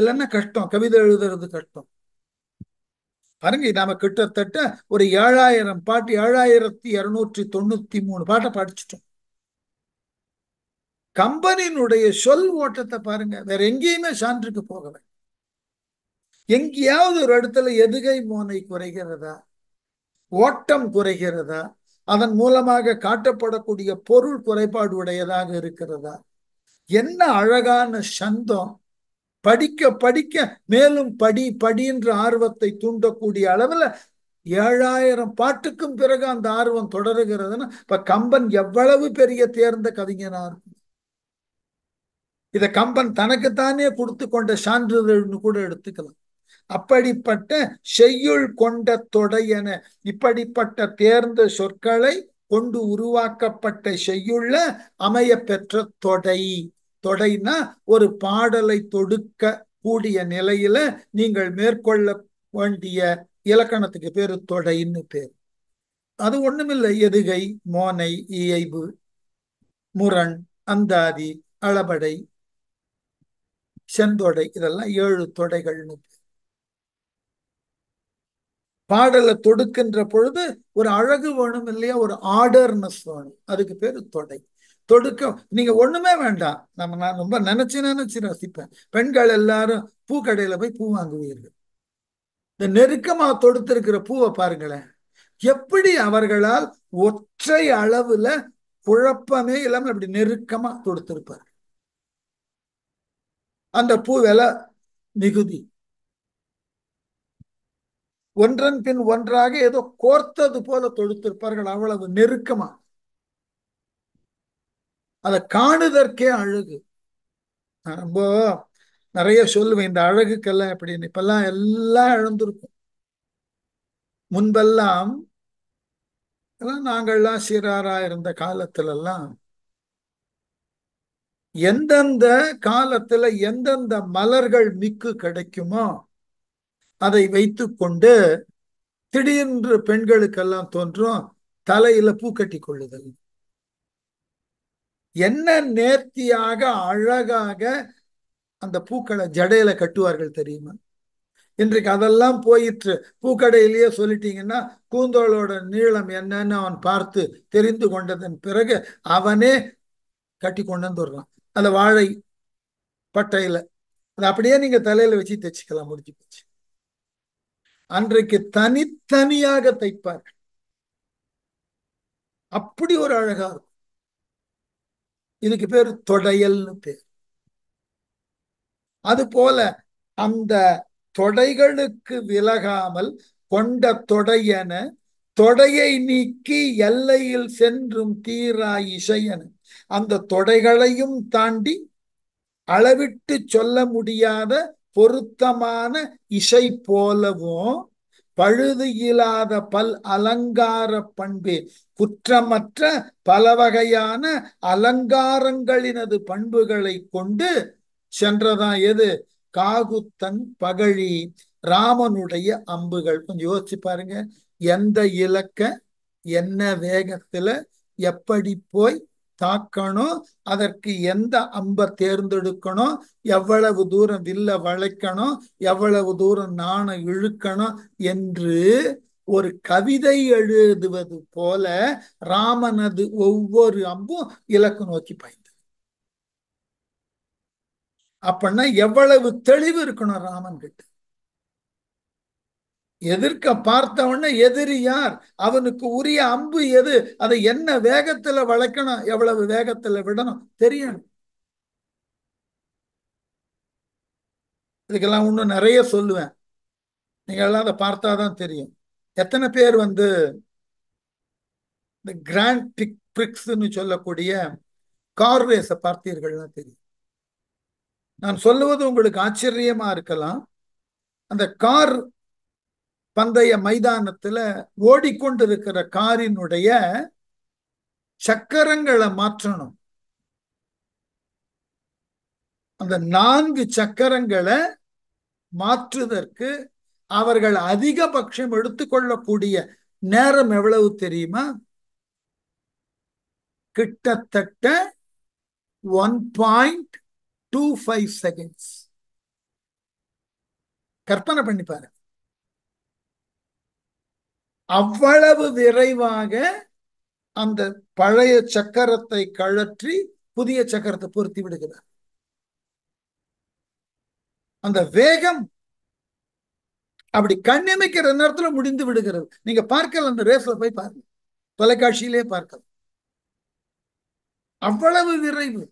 இல்லைன்னா கஷ்டம் கவிதை எழுதுறது கஷ்டம் பாருங்க நாம கிட்டத்தட்ட ஒரு ஏழாயிரம் பாட்டு ஏழாயிரத்தி இருநூற்றி தொண்ணூத்தி மூணு பாட்டை படிச்சுட்டோம் கம்பெனியினுடைய சொல் ஓட்டத்தை பாருங்க வேற எங்கேயுமே சான்றுக்கு போகலை எங்கேயாவது ஒரு இடத்துல எதுகை மோனை குறைகிறதா ஓட்டம் குறைகிறதா அதன் மூலமாக காட்டப்படக்கூடிய பொருள் குறைபாடு உடையதாக இருக்கிறதா என்ன அழகான சந்தம் படிக்க படிக்க மேலும் படி படின்ற ஆர்வத்தை தூண்டக்கூடிய அளவில் ஏழாயிரம் பாட்டுக்கும் பிறகு அந்த ஆர்வம் தொடருகிறதுன்னா இப்ப கம்பன் எவ்வளவு பெரிய தேர்ந்த கவிஞனா இருக்கும் இதை கம்பன் தனக்குத்தானே கொடுத்து கொண்ட சான்றிதழ்னு கூட எடுத்துக்கலாம் அப்படிப்பட்ட செய்யுள் கொண்ட தொடையன இப்படிப்பட்ட தேர்ந்த சொற்களை கொண்டு உருவாக்கப்பட்ட செய்யுள்ள அமைய பெற்ற தொடை தொடைனா ஒரு பாடலை தொடுக்க கூடிய நிலையில நீங்கள் மேற்கொள்ள வேண்டிய இலக்கணத்துக்கு பேரு தொடைன்னு பேர் அது ஒண்ணுமில்லை எதுகை மோனை இயைபு முரண் அந்தாதி அளபடை செந்தொடை இதெல்லாம் ஏழு தொடைகள்னு பாடலை தொடுக்கின்ற பொழுது ஒரு அழகு வேணும் இல்லையா ஒரு ஆர்டர்னஸ் வேணும் அதுக்கு பேரு தொடை தொடுக்கம் நீங்க ஒண்ணுமே வேண்டாம் நம்ம நான் ரொம்ப நினைச்சு நினைச்சு ரசிப்பேன் பெண்கள் எல்லாரும் பூ கடையில போய் பூ வாங்குவீர்கள் இந்த நெருக்கமா தொடுத்திருக்கிற பூவை பாருங்களேன் எப்படி அவர்களால் ஒற்றை அளவுல குழப்பமே இல்லாமல் அப்படி நெருக்கமா தொடுத்திருப்பார் அந்த பூ விலை மிகுதி ஒன்றன் பின் ஒன்றாக ஏதோ கோர்த்தது போல தொடுத்திருப்பார்கள் அவ்வளவு நெருக்கமா அதை காணுதற்கே அழகு நான் ரொம்ப நிறைய சொல்லுவேன் இந்த அழகுக்கெல்லாம் எப்படின்னு இப்பெல்லாம் எல்லாம் இழந்திருக்கும் முன்பெல்லாம் நாங்கள்லாம் சீராரா இருந்த காலத்திலெல்லாம் எந்தெந்த காலத்துல எந்தெந்த மலர்கள் மிக்கு கிடைக்குமோ அதை வைத்து கொண்டு திடீர்ன்று பெண்களுக்கெல்லாம் தோன்றும் தலையில பூ கட்டி கொள்ளுதல் என்ன நேர்த்தியாக அழகாக அந்த பூக்களை ஜடையில கட்டுவார்கள் தெரியுமா இன்றைக்கு அதெல்லாம் போயிற்று பூக்கடையிலேயே சொல்லிட்டீங்கன்னா கூந்தோளோட நீளம் என்னன்னு அவன் பார்த்து தெரிந்து கொண்டதன் பிறகு அவனே கட்டி கொண்டு வந்துடுறான் அந்த வாழை பட்டையில அது அப்படியே நீங்க தலையில வச்சு தைச்சிக்கலாம் முடிஞ்சு போச்சு அன்றைக்கு தனித்தனியாக தைப்பார்கள் அப்படி ஒரு அழகா இருக்கும் இதுக்கு பேர் தொடையல்னு பேர் அது போல அந்த தொடைகளுக்கு விலகாமல் கொண்ட தொடையன தொடையை நீக்கி எல்லையில் சென்றும் தீரா இசையன அந்த தொடைகளையும் தாண்டி அளவிட்டு சொல்ல முடியாத பொருத்தமான இசை போலவும் பழுது இயலாத பல் அலங்கார பண்பே குற்றமற்ற பல வகையான அலங்காரங்களினது பண்புகளை கொண்டு சென்றதான் எது காகுத்தன் பகழி ராமனுடைய அம்புகள் கொஞ்சம் யோசிச்சு பாருங்க எந்த இலக்க என்ன வேகத்துல எப்படி போய் தாக்கணும் அதற்கு எந்த அம்பை தேர்ந்தெடுக்கணும் எவ்வளவு தூரம் வில்ல வளைக்கணும் எவ்வளவு தூரம் நாண இழுக்கணும் என்று ஒரு கவிதை எழுதுவது போல ராமனது ஒவ்வொரு அம்பும் இலக்கு நோக்கி பயந்தது அப்படின்னா எவ்வளவு தெளிவு இருக்கணும் ராமன் கிட்ட எதிர்க்க பார்த்தவன எதிரி யார் அவனுக்கு உரிய அம்பு எது அதை என்ன வேகத்துல வளர்க்கணும் எவ்வளவு வேகத்துல விடணும் தெரியணும் இதுக்கெல்லாம் இன்னும் நிறைய சொல்லுவேன் எல்லாம் அதை பார்த்தாதான் தெரியும் எத்தனை பேர் வந்து இந்த கிராண்ட் பிக் பிரிக்ஸ்ன்னு சொல்லக்கூடிய கார் ரேஸை பார்த்தீர்கள்லாம் தெரியும் நான் சொல்லுவது உங்களுக்கு ஆச்சரியமா இருக்கலாம் அந்த கார் பந்தய மைதானத்துல ஓடிக்கொண்டிருக்கிற காரினுடைய சக்கரங்களை மாற்றணும் அந்த நான்கு சக்கரங்களை மாற்றுவதற்கு அவர்கள் அதிகபட்சம் எடுத்துக்கொள்ளக்கூடிய நேரம் எவ்வளவு தெரியுமா கிட்டத்தட்ட one point two five seconds கற்பனை பண்ணி பாருங்க அவ்வளவு விரைவாக அந்த பழைய சக்கரத்தை கழற்றி புதிய சக்கரத்தை பொருத்தி விடுகிறார் அந்த வேகம் அப்படி கண்ணிமைக்கிற நேரத்துல முடிந்து விடுகிறது நீங்க பார்க்கலாம் அந்த ரேஸ்ல போய் பாருங்க தொலைக்காட்சியிலே பார்க்கலாம் அவ்வளவு விரைவு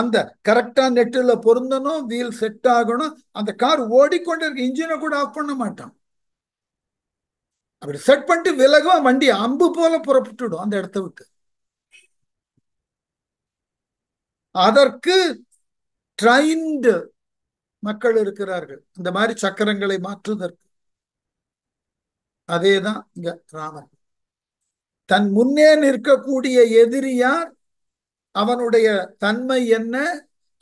அந்த கரெக்டா நெட்டுல பொருந்தணும் வீல் செட் ஆகணும் அந்த கார் ஓடிக்கொண்டே இருக்க இன்ஜினை கூட ஆஃப் பண்ண மாட்டான் அப்படி செட் பண்ணிட்டு விலகும் வண்டி அம்பு போல புறப்பட்டுடும் அந்த இடத்த விட்டு அதற்கு ட்ரைண்டு மக்கள் இருக்கிறார்கள் இந்த மாதிரி சக்கரங்களை மாற்றுவதற்கு அதேதான் இங்க ராமன் தன் முன்னே நிற்கக்கூடிய எதிரியார் அவனுடைய தன்மை என்ன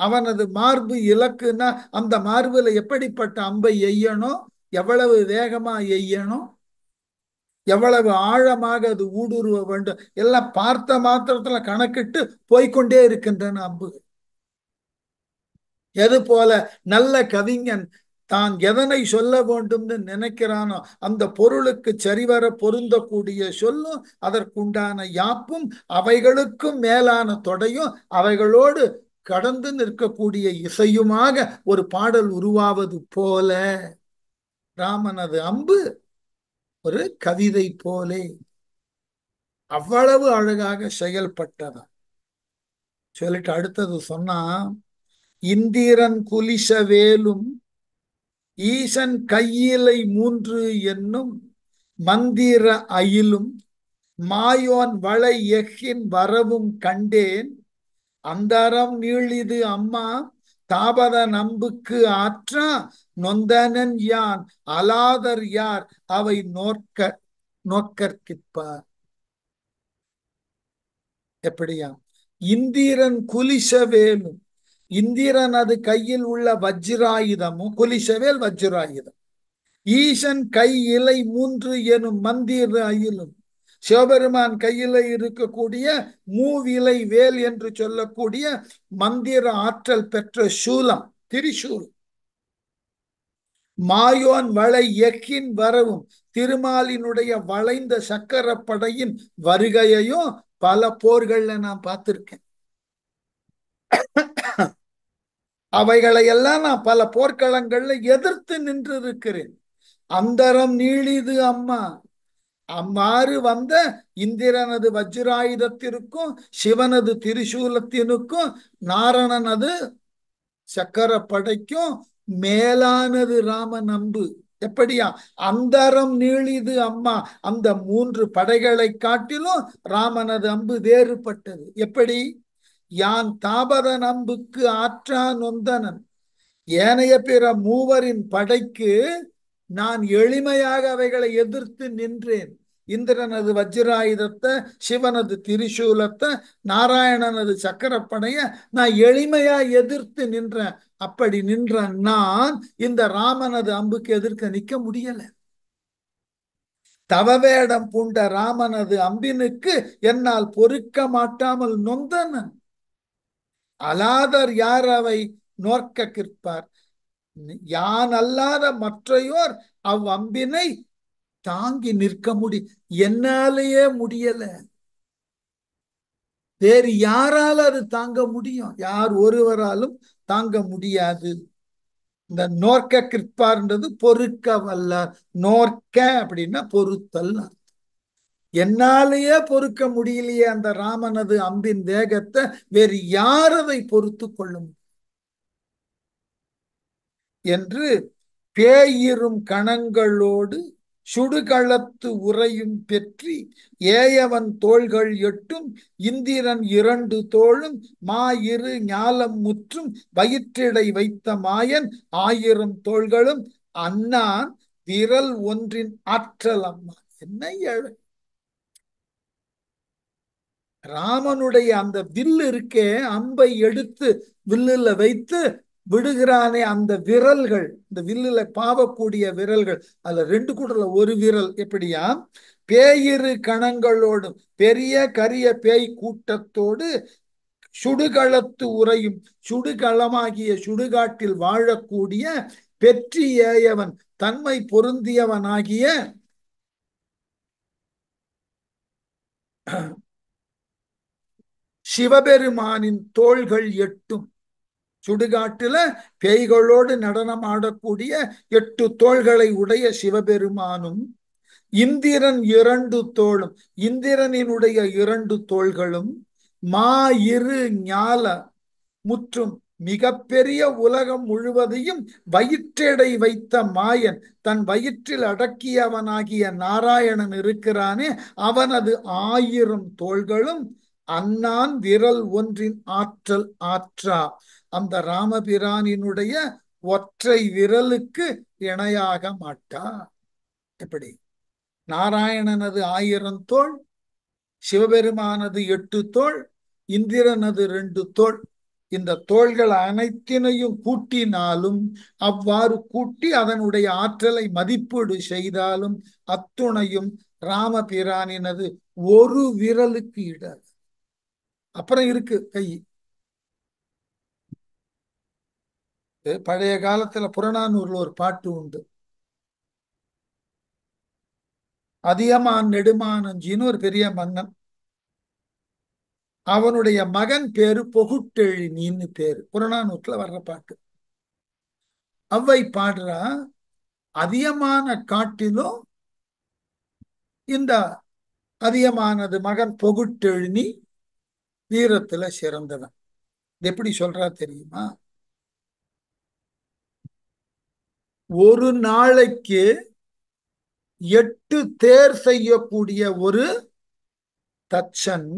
அவனது மார்பு இலக்குன்னா அந்த மார்புல எப்படிப்பட்ட அம்பை எய்யணும் எவ்வளவு வேகமா எய்யணும் எவ்வளவு ஆழமாக அது ஊடுருவ வேண்டும் எல்லாம் பார்த்த மாத்திரத்துல கணக்கிட்டு போய்கொண்டே இருக்கின்றன அம்பு எது போல நல்ல கவிஞன் தான் எதனை சொல்ல வேண்டும்னு நினைக்கிறானோ அந்த பொருளுக்கு சரிவர பொருந்தக்கூடிய சொல்லும் அதற்குண்டான யாப்பும் அவைகளுக்கும் மேலான தொடையும் அவைகளோடு கடந்து நிற்கக்கூடிய இசையுமாக ஒரு பாடல் உருவாவது போல ராமனது அம்பு ஒரு கவிதை போலே அவ்வளவு அழகாக செயல்பட்டதா சொல்லிட்டு அடுத்தது சொன்னா இந்திரன் குலிச வேலும் ஈசன் கையிலை மூன்று என்னும் மந்திர அயிலும் மாயோன் வளை எஹின் வரவும் கண்டேன் அந்தரம் நீளிது அம்மா தாபத நம்புக்கு ஆற்றா நொந்தனன் யான் அலாதர் யார் அவை நோற்க நோற்கற்கிற்பார் எப்படியா இந்திரன் குலிசவேலும் இந்திரன் அது கையில் உள்ள வஜ்ராயுதமும் குலிசவேல் வஜ்ராயுதம் ஈசன் கை இலை மூன்று எனும் மந்திர அயிலும் சிவபெருமான் கையில இருக்கக்கூடிய மூவிலை வேல் என்று சொல்லக்கூடிய மந்திர ஆற்றல் பெற்ற சூலம் திரிசூலம் மாயோன் வளை எக்கின் வரவும் திருமாலினுடைய வளைந்த சக்கரப்படையின் வருகையையும் பல போர்கள்ல நான் பார்த்திருக்கேன் அவைகளை எல்லாம் நான் பல போர்க்களங்கள்ல எதிர்த்து நின்று இருக்கிறேன் அந்தரம் நீளிது அம்மா அம்மாறு வந்த இந்திரனது வஜ்ராயுதத்திற்கும் சிவனது திரிசூலத்தினுக்கும் நாரணனது சக்கரப்படைக்கும் மேலானது ராம நம்பு எப்படியா அந்தரம் நீளிது அம்மா அந்த மூன்று படைகளை காட்டிலும் ராமனது அம்பு வேறுபட்டது எப்படி யான் தாபத நம்புக்கு ஆற்றான் நொந்தனன் ஏனைய பிற மூவரின் படைக்கு நான் எளிமையாக அவைகளை எதிர்த்து நின்றேன் இந்திரனது வஜ்ராயுதத்தை சிவனது திரிசூலத்தை நாராயணனது சக்கரப்படைய நான் எளிமையா எதிர்த்து நின்றேன் அப்படி நின்ற நான் இந்த ராமனது அம்புக்கு எதிர்க்க நிக்க முடியல தவவேடம் பூண்ட ராமனது அம்பினுக்கு என்னால் பொறுக்க மாட்டாமல் நொந்தனன் அலாதர் யார் அவை நோக்க கிற்பார் யான் அல்லாத மற்றையோர் அவ்வம்பினை தாங்கி நிற்க முடி என்னாலேயே முடியல வேறு யாரால அது தாங்க முடியும் யார் ஒருவராலும் தாங்க முடியாது இந்த நோர்க்க கிருப்பார்ன்றது பொறுக்க வல்ல நோர்க்க அப்படின்னா பொறுத்தல் என்னாலேயே பொறுக்க முடியலையே அந்த ராமனது அம்பின் வேகத்தை வேறு யார் அதை பொறுத்து கொள்ளும் என்று பேயிரும் கணங்களோடு சுடுகளத்து உரையும் பெற்றி ஏயவன் தோள்கள் எட்டும் இந்திரன் இரண்டு தோளும் மா இரு ஞாலம் முற்றும் வயிற்றிடை வைத்த மாயன் ஆயிரம் தோள்களும் அண்ணான் விரல் ஒன்றின் ஆற்றல் அம்மா என்ன ஏழை ராமனுடைய அந்த வில்லு இருக்கே அம்பை எடுத்து வில்லுல வைத்து விடுகிறானே அந்த விரல்கள் இந்த வில்லுல பாவக்கூடிய விரல்கள் அதுல ரெண்டு கூட்டல ஒரு விரல் எப்படியா பேயிரு கணங்களோடும் பெரிய கரிய பேய் கூட்டத்தோடு சுடுகளத்து உறையும் சுடுகளமாகிய சுடுகாட்டில் வாழக்கூடிய பெற்றி ஏயவன் தன்மை பொருந்தியவனாகிய சிவபெருமானின் தோள்கள் எட்டும் சுடுகாட்டுல பேய்களோடு நடனம் ஆடக்கூடிய எட்டு தோள்களை உடைய சிவபெருமானும் இந்திரன் இரண்டு தோளும் இந்திரனினுடைய இரண்டு தோள்களும் மா இரு ஞால முற்றும் மிக பெரிய உலகம் முழுவதையும் வயிற்றடை வைத்த மாயன் தன் வயிற்றில் அடக்கியவனாகிய நாராயணன் இருக்கிறானே அவனது ஆயிரம் தோள்களும் அண்ணான் விரல் ஒன்றின் ஆற்றல் ஆற்றா அந்த ராமபிரானினுடைய ஒற்றை விரலுக்கு இணையாக மாட்டா எப்படி நாராயணனது ஆயிரம் தோல் சிவபெருமானது எட்டு தோல் இந்திரனது ரெண்டு தோல் இந்த தோள்கள் அனைத்தினையும் கூட்டினாலும் அவ்வாறு கூட்டி அதனுடைய ஆற்றலை மதிப்பீடு செய்தாலும் அத்துணையும் ராமபிரானினது ஒரு விரலுக்கு இடாது அப்புறம் இருக்கு கை பழைய காலத்துல புறநானூர்ல ஒரு பாட்டு உண்டு அதியமான் நெடுமானஞ்சின்னு ஒரு பெரிய மன்னன் அவனுடைய மகன் பேரு பொகுட்டெழினின்னு பேரு புறநானூர்ல வர்ற பாட்டு அவ்வை பாடுற அதியமான காட்டிலும் இந்த அதியமானது மகன் பொகுட்டெழினி வீரத்துல சிறந்தவன் எப்படி சொல்றா தெரியுமா ஒரு நாளைக்கு எட்டு தேர் செய்யக்கூடிய ஒரு தச்சன்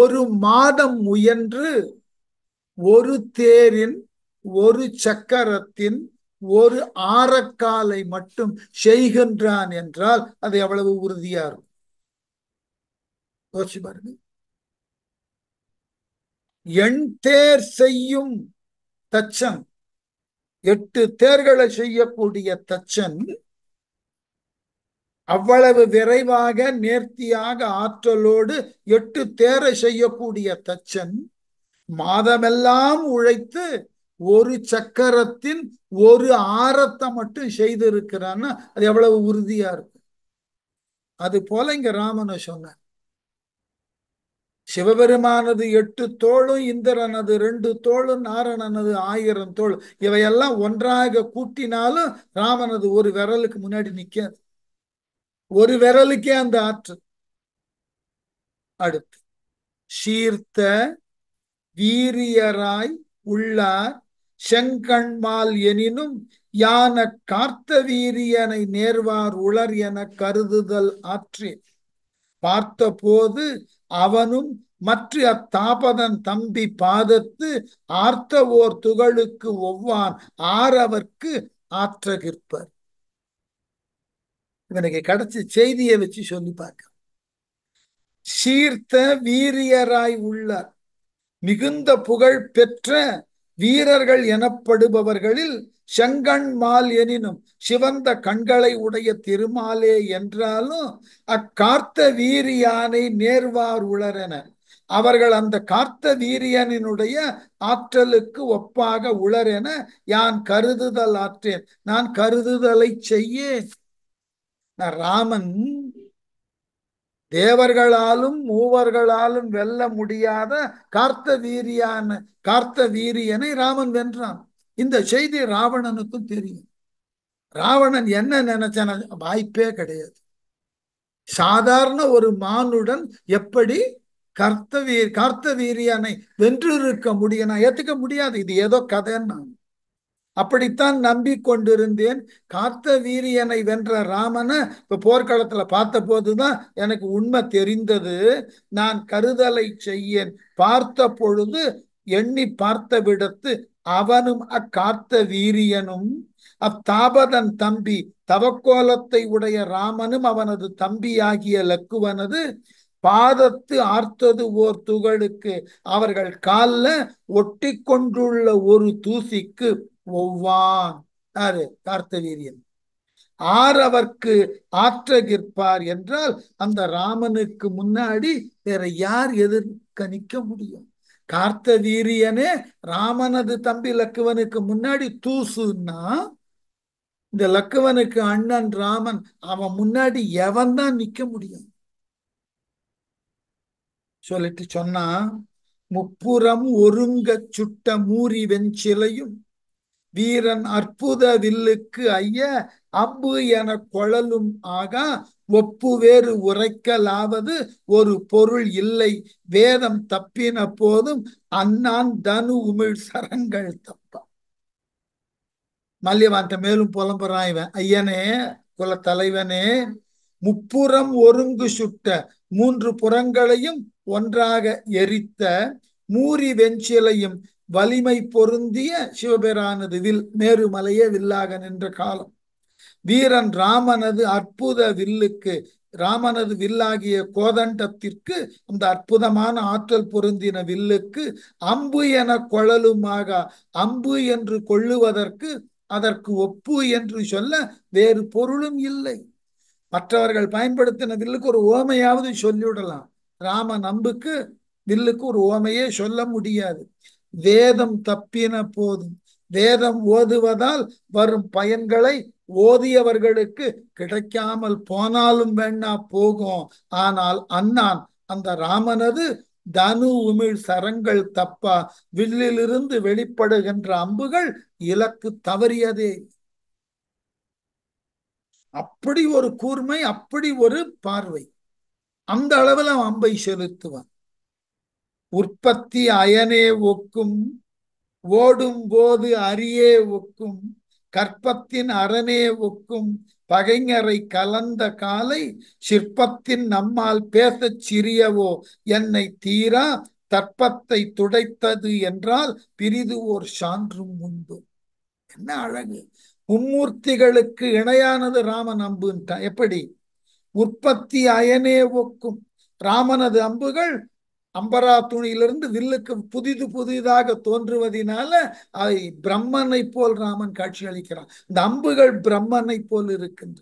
ஒரு மாதம் முயன்று ஒரு தேரின் ஒரு சக்கரத்தின் ஒரு ஆரக்காலை மட்டும் செய்கின்றான் என்றால் அது எவ்வளவு உறுதியா இருக்கும் யோசிச்சு பாருங்க எண் தேர் செய்யும் தச்சன் எட்டு தேர்களை செய்யக்கூடிய தச்சன் அவ்வளவு விரைவாக நேர்த்தியாக ஆற்றலோடு எட்டு தேரை செய்யக்கூடிய தச்சன் மாதமெல்லாம் உழைத்து ஒரு சக்கரத்தின் ஒரு ஆரத்தை மட்டும் செய்திருக்கிறான்னா அது எவ்வளவு உறுதியா இருக்கும் அது போல இங்க ராமனை சொன்ன சிவபெருமானது எட்டு தோளும் இந்திரனது ரெண்டு தோளும் நாரணனது ஆயிரம் தோல் இவையெல்லாம் ஒன்றாக கூட்டினாலும் ராமனது ஒரு விரலுக்கு முன்னாடி நிற்காது ஒரு விரலுக்கே அந்த ஆற்றல் அடுத்து சீர்த்த வீரியராய் உள்ளார் செங்கண்மால் எனினும் யான கார்த்த வீரியனை நேர்வார் உளர் என கருதுதல் ஆற்றி பார்த்த போது அவனும் மற்ற அத்தாபதன் தம்பி பாதத்து ஆர்த்த ஓர் துகளுக்கு ஒவ்வான் ஆறவர்க்கு ஆற்றகிற்பர் இவனுக்கு கிடைச்ச செய்தியை வச்சு சொல்லி பார்க்க சீர்த்த வீரியராய் உள்ளார் மிகுந்த புகழ் பெற்ற வீரர்கள் எனப்படுபவர்களில் மால் எனினும் சிவந்த கண்களை உடைய திருமாலே என்றாலும் அக்கார்த்த வீரியானை நேர்வார் உளரென அவர்கள் அந்த கார்த்த வீரியனினுடைய ஆற்றலுக்கு ஒப்பாக உளரென யான் கருதுதல் ஆற்றேன் நான் கருதுதலை செய்யேன் ராமன் தேவர்களாலும் மூவர்களாலும் வெல்ல முடியாத கார்த்த வீரியான கார்த்த வீரியனை ராமன் வென்றான் இந்த செய்தி ராவணனுக்கும் தெரியும் ராவணன் என்ன நினைச்சன வாய்ப்பே கிடையாது சாதாரண ஒரு மானுடன் எப்படி கர்த்த வீ கார்த்த வீரியனை வென்றிருக்க முடியும் நான் ஏத்துக்க முடியாது இது ஏதோ கதைன்னு அப்படித்தான் நம்பி கொண்டிருந்தேன் காத்த வீரியனை வென்ற ராமனை இப்போ போர்க்களத்தில் பார்த்த போதுதான் எனக்கு உண்மை தெரிந்தது நான் கருதலை செய்யேன் பார்த்த பொழுது எண்ணி பார்த்த விடத்து அவனும் அக்காத்த வீரியனும் அத்தாபதன் தம்பி தவக்கோலத்தை உடைய ராமனும் அவனது தம்பியாகிய லக்குவனது பாதத்து ஆர்த்தது ஓர் துகளுக்கு அவர்கள் காலில் ஒட்டி கொண்டுள்ள ஒரு தூசிக்கு ஒவ்வான் யாரு கார்த்தவீரியன் ஆறவர்க்கு ஆற்றகிற்பார் என்றால் அந்த ராமனுக்கு முன்னாடி வேற யார் எதிர்கணிக்க முடியும் கார்த்தவீரியனே ராமனது தம்பி லக்குவனுக்கு முன்னாடி தூசுன்னா இந்த லக்குவனுக்கு அண்ணன் ராமன் அவன் முன்னாடி எவன் தான் நிக்க முடியும் சொல்லிட்டு சொன்னா முப்புறம் ஒருங்க சுட்ட மூரி வெஞ்சிலையும் வீரன் அற்புத வில்லுக்கு ஐய அம்பு என கொழலும் ஆகா ஒப்பு வேறு உரைக்கலாவது ஒரு பொருள் இல்லை வேதம் தப்பின போதும் அண்ணான் தனு உமிழ் சரங்கள் தப்பா மல்யவான்ட்ட மேலும் புலம்புறாய்வன் ஐயனே குல தலைவனே முப்புறம் ஒருங்கு சுட்ட மூன்று புறங்களையும் ஒன்றாக எரித்த மூரி வெஞ்சிலையும் வலிமை பொருந்திய சிவபெரானது வில் மேருமலையே வில்லாக நின்ற காலம் வீரன் ராமனது அற்புத வில்லுக்கு ராமனது வில்லாகிய கோதண்டத்திற்கு அந்த அற்புதமான ஆற்றல் பொருந்தின வில்லுக்கு அம்பு என கொழலுமாக அம்பு என்று கொள்ளுவதற்கு அதற்கு ஒப்பு என்று சொல்ல வேறு பொருளும் இல்லை மற்றவர்கள் பயன்படுத்தின வில்லுக்கு ஒரு ஓமையாவது சொல்லிவிடலாம் ராமன் அம்புக்கு வில்லுக்கு ஒரு ஓமையே சொல்ல முடியாது வேதம் தப்பின போதும் வேதம் ஓதுவதால் வரும் பயன்களை ஓதியவர்களுக்கு கிடைக்காமல் போனாலும் வேணா போகும் ஆனால் அண்ணான் அந்த ராமனது தனு உமிழ் சரங்கள் தப்பா வில்லிலிருந்து வெளிப்படுகின்ற அம்புகள் இலக்கு தவறியதே அப்படி ஒரு கூர்மை அப்படி ஒரு பார்வை அந்த அளவில் அவன் அம்பை செலுத்துவான் உற்பத்தி அயனே ஒக்கும் ஓடும் போது அரியே ஒக்கும் கற்பத்தின் அரணே ஒக்கும் பகைஞரை கலந்த காலை சிற்பத்தின் நம்மால் பேசச் சிறியவோ என்னை தீரா தற்பத்தை துடைத்தது என்றால் பிரிது ஓர் சான்றும் உண்டு என்ன அழகு மும்மூர்த்திகளுக்கு இணையானது ராமன் அம்பு எப்படி உற்பத்தி அயனே ஒக்கும் ராமனது அம்புகள் அம்பரா துணியிலிருந்து வில்லுக்கு புதிது புதிதாக தோன்றுவதனால பிரம்மனை போல் ராமன் காட்சி அளிக்கிறான் இந்த அம்புகள் பிரம்மனை போல் இருக்கின்ற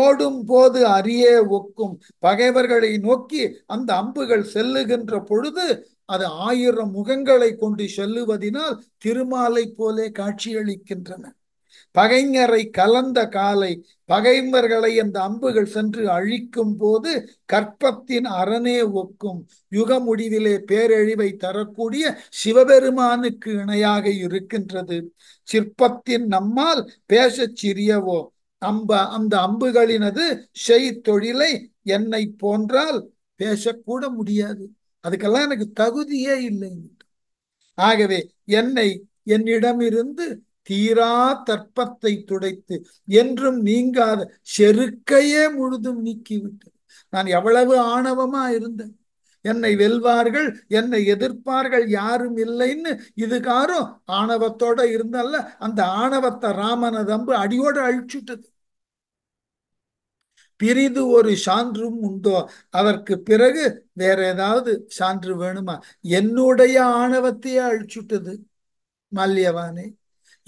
ஓடும் போது அரிய ஒக்கும் பகைவர்களை நோக்கி அந்த அம்புகள் செல்லுகின்ற பொழுது அது ஆயிரம் முகங்களை கொண்டு செல்லுவதனால் திருமாலை போலே காட்சியளிக்கின்றன பகைஞரை கலந்த காலை பகைவர்களை அந்த அம்புகள் சென்று அழிக்கும் போது கற்பத்தின் அரணே ஒக்கும் யுக முடிவிலே பேரழிவை தரக்கூடிய சிவபெருமானுக்கு இணையாக இருக்கின்றது சிற்பத்தின் நம்மால் பேசச் சிறியவோ அம்ப அந்த அம்புகளினது செய் தொழிலை என்னை போன்றால் பேசக்கூட முடியாது அதுக்கெல்லாம் எனக்கு தகுதியே இல்லை ஆகவே என்னை என்னிடமிருந்து தீரா தர்ப்பத்தை துடைத்து என்றும் நீங்காத செருக்கையே முழுதும் நீக்கிவிட்டது நான் எவ்வளவு ஆணவமா இருந்தேன் என்னை வெல்வார்கள் என்னை எதிர்ப்பார்கள் யாரும் இல்லைன்னு இதுக்காரும் ஆணவத்தோட இருந்தால அந்த ஆணவத்தை ராமனை தம்பு அடியோடு அழிச்சுட்டது பிரிது ஒரு சான்றும் உண்டோ அதற்கு பிறகு வேற ஏதாவது சான்று வேணுமா என்னுடைய ஆணவத்தையே அழிச்சுட்டது மல்யவானே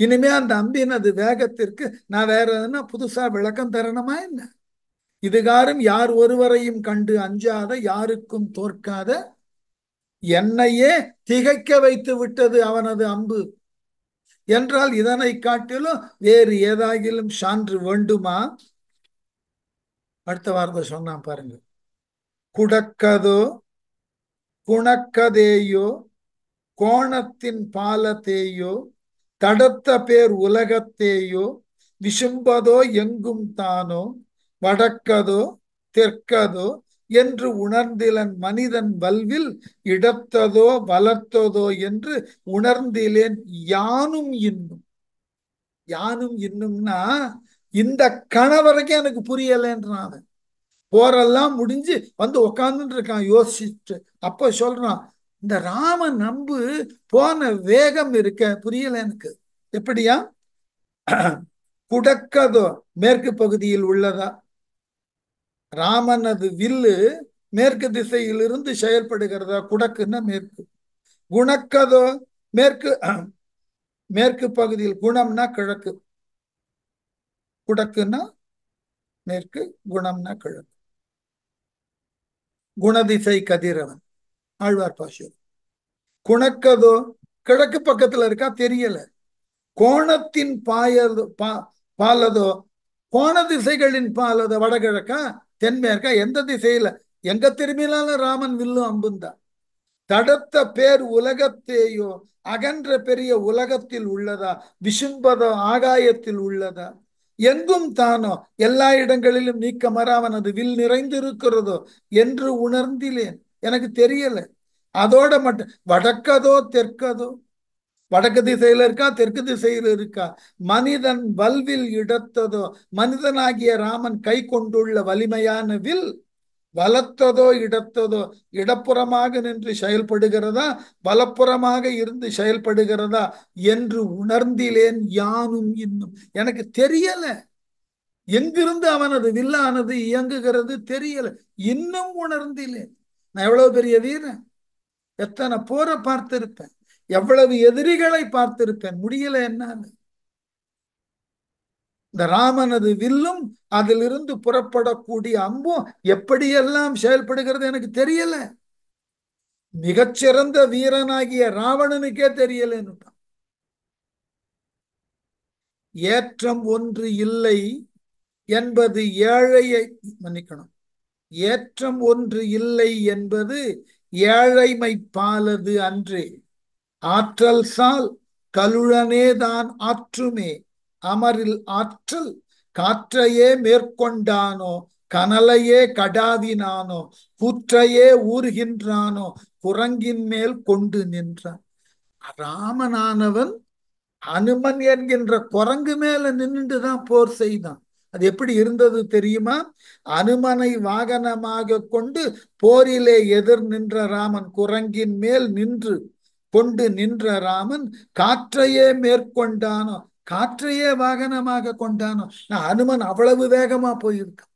இனிமே அந்த அம்பின் அது வேகத்திற்கு நான் வேற எதுனா புதுசா விளக்கம் தரணுமா என்ன இதுகாரும் யார் ஒருவரையும் கண்டு அஞ்சாத யாருக்கும் தோற்காத என்னையே திகைக்க வைத்து விட்டது அவனது அம்பு என்றால் இதனை காட்டிலும் வேறு ஏதாகிலும் சான்று வேண்டுமா அடுத்த வார்த்தை சொன்னான் பாருங்க குடக்கதோ குணக்கதேயோ கோணத்தின் பாலத்தேயோ தடத்த பேர் உலகத்தேயோ விசும்பதோ எங்கும் தானோ வடக்கதோ தெற்கதோ என்று உணர்ந்திலன் மனிதன் வல்வில் இடத்ததோ வளர்த்ததோ என்று உணர்ந்திலேன் யானும் இன்னும் யானும் இன்னும்னா இந்த கணவரைக்கும் எனக்கு புரியலைன்றான் போரெல்லாம் முடிஞ்சு வந்து உக்காந்துட்டு இருக்கான் யோசிச்சுட்டு அப்ப சொல்றான் இந்த ராம நம்பு போன வேகம் இருக்க புரியல எனக்கு எப்படியா குடக்கதோ மேற்கு பகுதியில் உள்ளதா ராமனது வில்லு மேற்கு திசையிலிருந்து செயல்படுகிறதா குடக்குன்னா மேற்கு குணக்கதோ மேற்கு மேற்கு பகுதியில் குணம்னா கிழக்கு குடக்குன்னா மேற்கு குணம்னா கிழக்கு குணதிசை கதிரவன் ஆழ்வார் பாஷ்யம் குணக்கதோ கிழக்கு பக்கத்துல இருக்கா தெரியல கோணத்தின் பாயது பா பாலதோ கோண திசைகளின் பாலதோ வடகிழக்கா தென்மேற்கா எந்த திசையில எங்க திரும்பினாலும் ராமன் வில்லும் அம்புந்தான் தடுத்த பேர் உலகத்தேயோ அகன்ற பெரிய உலகத்தில் உள்ளதா விசும்பதோ ஆகாயத்தில் உள்ளதா எங்கும் தானோ எல்லா இடங்களிலும் நீக்க மராமன் அது வில் நிறைந்திருக்கிறதோ என்று உணர்ந்திலேன் எனக்கு தெரியலை அதோட மட்டும் வடக்கதோ தெற்கதோ வடக்கு திசையில் இருக்கா தெற்கு திசையில் இருக்கா மனிதன் வல்வில் இடத்ததோ மனிதனாகிய ராமன் கை கொண்டுள்ள வலிமையான வில் வலத்ததோ இடத்ததோ இடப்புறமாக நின்று செயல்படுகிறதா வலப்புறமாக இருந்து செயல்படுகிறதா என்று உணர்ந்திலேன் யானும் இன்னும் எனக்கு தெரியல எங்கிருந்து அவனது வில்லானது இயங்குகிறது தெரியல இன்னும் உணர்ந்திலேன் நான் எவ்வளவு பெரிய வீரன் எத்தனை போரை பார்த்திருப்பேன் எவ்வளவு எதிரிகளை பார்த்திருப்பேன் முடியல என்ன இந்த ராமனது வில்லும் அதிலிருந்து புறப்படக்கூடிய அம்பும் எப்படியெல்லாம் செயல்படுகிறது எனக்கு தெரியல மிகச்சிறந்த வீரனாகிய ராவணனுக்கே தெரியலன்னு ஏற்றம் ஒன்று இல்லை என்பது ஏழையை மன்னிக்கணும் ஏற்றம் ஒன்று இல்லை என்பது ஏழைமை பாலது அன்றே ஆற்றல் சால் கழுழனேதான் ஆற்றுமே அமரில் ஆற்றல் காற்றையே மேற்கொண்டானோ கனலையே கடாதினானோ புற்றையே ஊறுகின்றானோ குரங்கின் மேல் கொண்டு நின்றான் ராமனானவன் அனுமன் என்கின்ற குரங்கு மேல நின்றுதான் போர் செய்தான் அது எப்படி இருந்தது தெரியுமா அனுமனை வாகனமாக கொண்டு போரிலே எதிர் நின்ற ராமன் குரங்கின் மேல் நின்று கொண்டு நின்ற ராமன் காற்றையே மேற்கொண்டானோ காற்றையே வாகனமாக கொண்டானோ நான் அனுமன் அவ்வளவு வேகமா போயிருக்கான்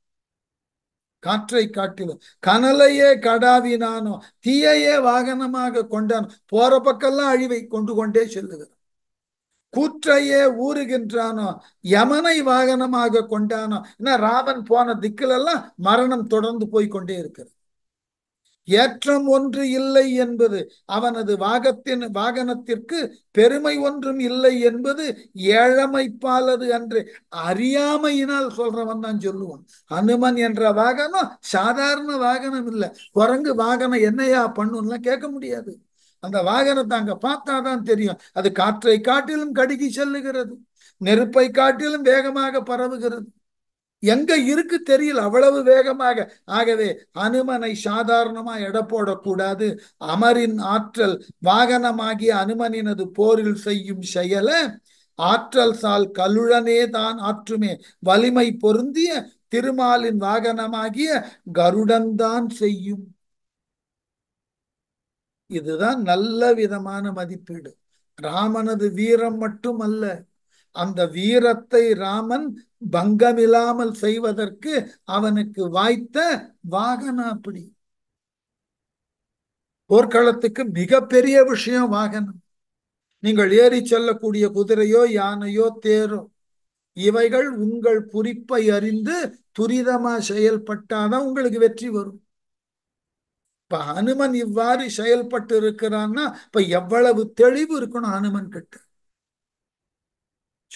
காற்றை காட்டிலும் கனலையே கடாவினானோ தீயையே வாகனமாக கொண்டானோ போற பக்கம்லாம் அழிவை கொண்டு கொண்டே செல்லுகிறான் கூற்றையே ஊறுகின்றானோ யமனை வாகனமாக கொண்டானோ ஏன்னா ராமன் போன எல்லாம் மரணம் தொடர்ந்து போய் கொண்டே இருக்கிறது ஏற்றம் ஒன்று இல்லை என்பது அவனது வாகத்தின் வாகனத்திற்கு பெருமை ஒன்றும் இல்லை என்பது ஏழமைப்பாளது அன்று அறியாமையினால் சொல்றவன் தான் சொல்லுவான் அனுமன் என்ற வாகனம் சாதாரண வாகனம் இல்லை குரங்கு வாகனம் என்னையா பண்ணுன்னா கேட்க முடியாது அந்த வாகனத்தை அங்க பார்த்தாதான் தெரியும் அது காற்றை காட்டிலும் கடுகி செல்லுகிறது நெருப்பை காட்டிலும் வேகமாக பரவுகிறது எங்க இருக்கு தெரியல அவ்வளவு வேகமாக ஆகவே அனுமனை சாதாரணமா எட போடக்கூடாது அமரின் ஆற்றல் வாகனமாகிய அனுமனினது போரில் செய்யும் செயல ஆற்றல் சால் கலுழனே தான் ஆற்றுமே வலிமை பொருந்திய திருமாலின் வாகனமாகிய கருடன்தான் செய்யும் இதுதான் நல்ல விதமான மதிப்பீடு ராமனது வீரம் மட்டும் அல்ல அந்த வீரத்தை ராமன் பங்கமில்லாமல் செய்வதற்கு அவனுக்கு வாய்த்த அப்படி போர்க்களத்துக்கு மிகப்பெரிய விஷயம் வாகனம் நீங்கள் ஏறி செல்லக்கூடிய குதிரையோ யானையோ தேரோ இவைகள் உங்கள் குறிப்பை அறிந்து துரிதமா செயல்பட்டாதான் உங்களுக்கு வெற்றி வரும் இப்ப அனுமன் இவ்வாறு செயல்பட்டு இருக்கிறான்னா இப்ப எவ்வளவு தெளிவு இருக்கணும் அனுமன் கிட்ட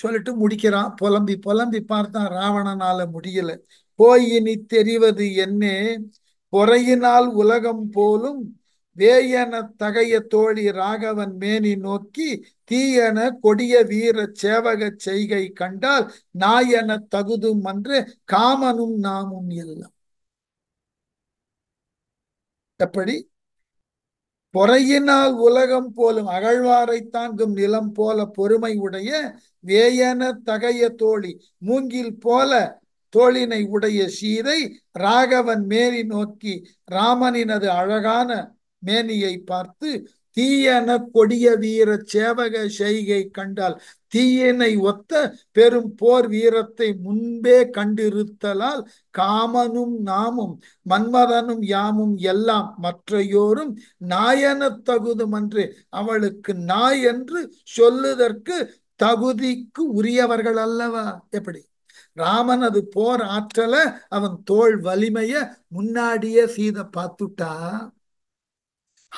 சொல்லிட்டு முடிக்கிறான் புலம்பி புலம்பி பார்த்தான் ராவணனால முடியல போய் இனி தெரிவது என்ன பொறையினால் உலகம் போலும் வேயன தகைய தோழி ராகவன் மேனி நோக்கி தீயன கொடிய வீர சேவக செய்கை கண்டால் நாயன தகுதும் என்று காமனும் நாமும் எல்லாம் மற்றபடி பொறையினால் உலகம் போலும் அகழ்வாரை தாங்கும் நிலம் போல பொறுமை உடைய வேயன தகைய தோழி மூங்கில் போல தோழினை உடைய சீதை ராகவன் மேரி நோக்கி ராமனினது அழகான மேனியை பார்த்து தீயன கொடிய வீர சேவக செய்கை கண்டால் தீயனை ஒத்த பெரும் போர் வீரத்தை முன்பே கண்டிருத்தலால் காமனும் நாமும் மன்மதனும் யாமும் எல்லாம் மற்றையோரும் நாயன தகுதும் என்று அவளுக்கு நாய் என்று சொல்லுதற்கு தகுதிக்கு உரியவர்கள் அல்லவா எப்படி ராமனது போர் ஆற்றல அவன் தோல் வலிமைய முன்னாடியே சீதை பார்த்துட்டா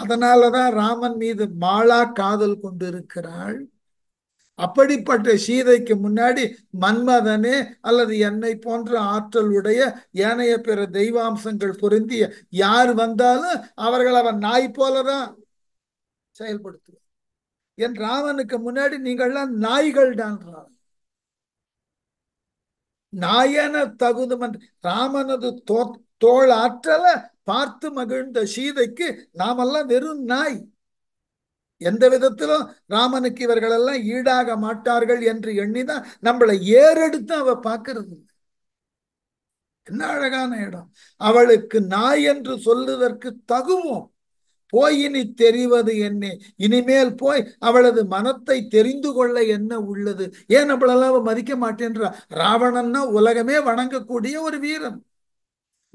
அதனாலதான் ராமன் மீது மாலா காதல் கொண்டிருக்கிறாள் அப்படிப்பட்ட சீதைக்கு முன்னாடி மன்மதனே அல்லது என்னை போன்ற ஆற்றல் உடைய ஏனைய பிற தெய்வாம்சங்கள் பொருந்திய யார் வந்தாலும் அவர்கள் அவன் நாய் போலதான் செயல்படுத்துவார் என் ராமனுக்கு முன்னாடி நீங்கள்லாம் நாய்கள் தான் நாயன தகுதுமன் ராமனது தோ தோல் ஆற்றல பார்த்து மகிழ்ந்த சீதைக்கு நாமெல்லாம் வெறும் நாய் எந்த விதத்திலும் ராமனுக்கு இவர்கள் எல்லாம் ஈடாக மாட்டார்கள் என்று எண்ணிதான் நம்மளை ஏறெடுத்து அவ பார்க்கறது என்ன அழகான இடம் அவளுக்கு நாய் என்று சொல்லுவதற்கு தகுவோம் போய் இனி தெரிவது என்ன இனிமேல் போய் அவளது மனத்தை தெரிந்து கொள்ள என்ன உள்ளது ஏன் நம்மளெல்லாம் மதிக்க மாட்டேன்றா ராவணன்னா உலகமே வணங்கக்கூடிய ஒரு வீரன்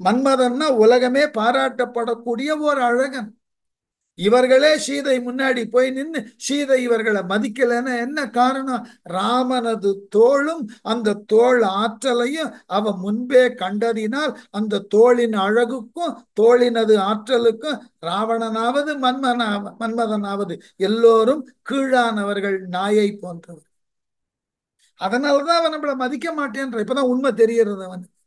மன்மதன்னா உலகமே பாராட்டப்படக்கூடிய ஒரு அழகன் இவர்களே சீதை முன்னாடி போய் நின்று சீதை இவர்களை மதிக்கலன்னு என்ன காரணம் ராமனது தோளும் அந்த தோல் ஆற்றலையும் அவ முன்பே கண்டதினால் அந்த தோளின் அழகுக்கும் தோளினது ஆற்றலுக்கும் ராவணனாவது மன்மனாவ மன்மதனாவது எல்லோரும் கீழானவர்கள் நாயை போன்றவர் அதனாலதான் அவன் நம்மளை மதிக்க மாட்டேன்ற இப்பதான் உண்மை தெரியறது அவனுக்கு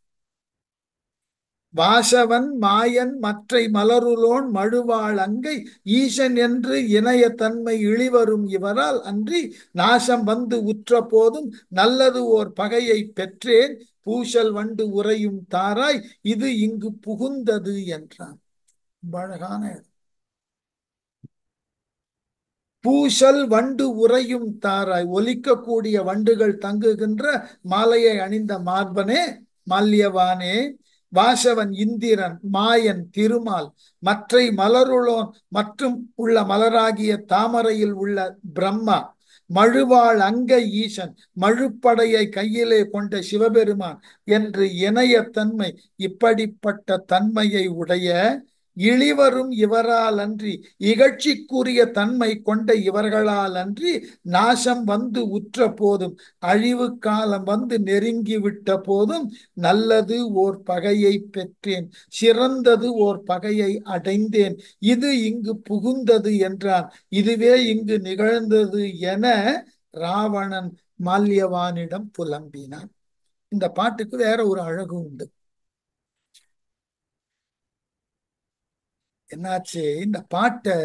வாசவன் மாயன் மற்றை மலருளோன் மழுவாள் அங்கை ஈசன் என்று இணைய தன்மை இழிவரும் இவரால் அன்றி நாசம் வந்து உற்ற போதும் நல்லது ஓர் பகையை பெற்றேன் பூசல் வண்டு உறையும் தாராய் இது இங்கு புகுந்தது என்றான் அழகான பூசல் வண்டு உறையும் தாராய் ஒலிக்கக்கூடிய வண்டுகள் தங்குகின்ற மாலையை அணிந்த மார்பனே மல்யவானே வாசவன் இந்திரன் மாயன் திருமால் மற்றை மலருளோன் மற்றும் உள்ள மலராகிய தாமரையில் உள்ள பிரம்மா மழுவாள் அங்க ஈசன் மழுப்படையை கையிலே கொண்ட சிவபெருமான் என்று இணைய தன்மை இப்படிப்பட்ட தன்மையை உடைய இழிவரும் இவரால் அன்றி இகழ்ச்சிக்குரிய தன்மை கொண்ட இவர்களால் அன்றி நாசம் வந்து உற்ற போதும் அழிவு காலம் வந்து நெருங்கி விட்ட போதும் நல்லது ஓர் பகையை பெற்றேன் சிறந்தது ஓர் பகையை அடைந்தேன் இது இங்கு புகுந்தது என்றான் இதுவே இங்கு நிகழ்ந்தது என ராவணன் மால்யவானிடம் புலம்பினான் இந்த பாட்டுக்கு வேற ஒரு அழகு உண்டு என்னாச்சு இந்த பாட்டை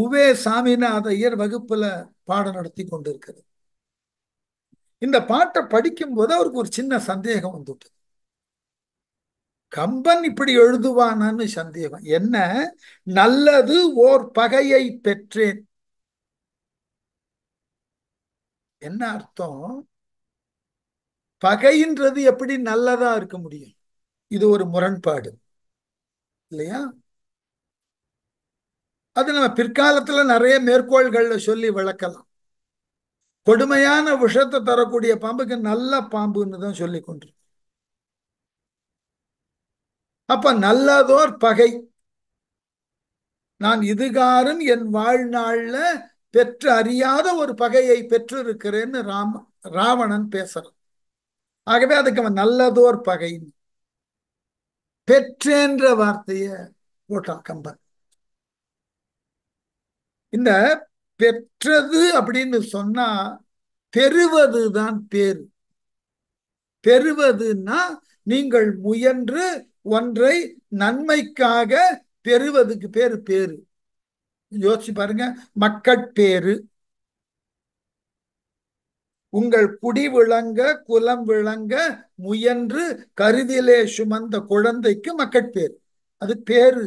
உவே சாமிநாத இயர் வகுப்புல பாடம் நடத்தி இருக்கிறது இந்த பாட்டை படிக்கும் போது அவருக்கு ஒரு சின்ன சந்தேகம் வந்துட்டு கம்பன் இப்படி எழுதுவானு சந்தேகம் என்ன நல்லது ஓர் பகையை பெற்றேன் என்ன அர்த்தம் பகைன்றது எப்படி நல்லதா இருக்க முடியும் இது ஒரு முரண்பாடு இல்லையா அது நம்ம பிற்காலத்துல நிறைய மேற்கோள்கள்ல சொல்லி வளர்க்கலாம் கொடுமையான விஷத்தை தரக்கூடிய பாம்புக்கு நல்ல பாம்புன்னு தான் சொல்லி கொண்டு அப்ப நல்லதோர் பகை நான் இதுகாரும் என் வாழ்நாள்ல பெற்று அறியாத ஒரு பகையை பெற்றிருக்கிறேன்னு ராம ராவணன் பேசுறான் ஆகவே அதுக்கு அவன் நல்லதோர் பகைன்னு பெற்றேன்ற வார்த்தையை போட்டான் கம்பர் இந்த பெற்றது அப்படின்னு சொன்னா பெறுவது தான் பேரு பெறுவதுன்னா நீங்கள் முயன்று ஒன்றை நன்மைக்காக பெறுவதுக்கு பேரு பேரு யோசிச்சு பாருங்க மக்கட்பேரு உங்கள் குடி விளங்க குலம் விளங்க முயன்று கருதிலே சுமந்த குழந்தைக்கு மக்கட்பேர் அது பேரு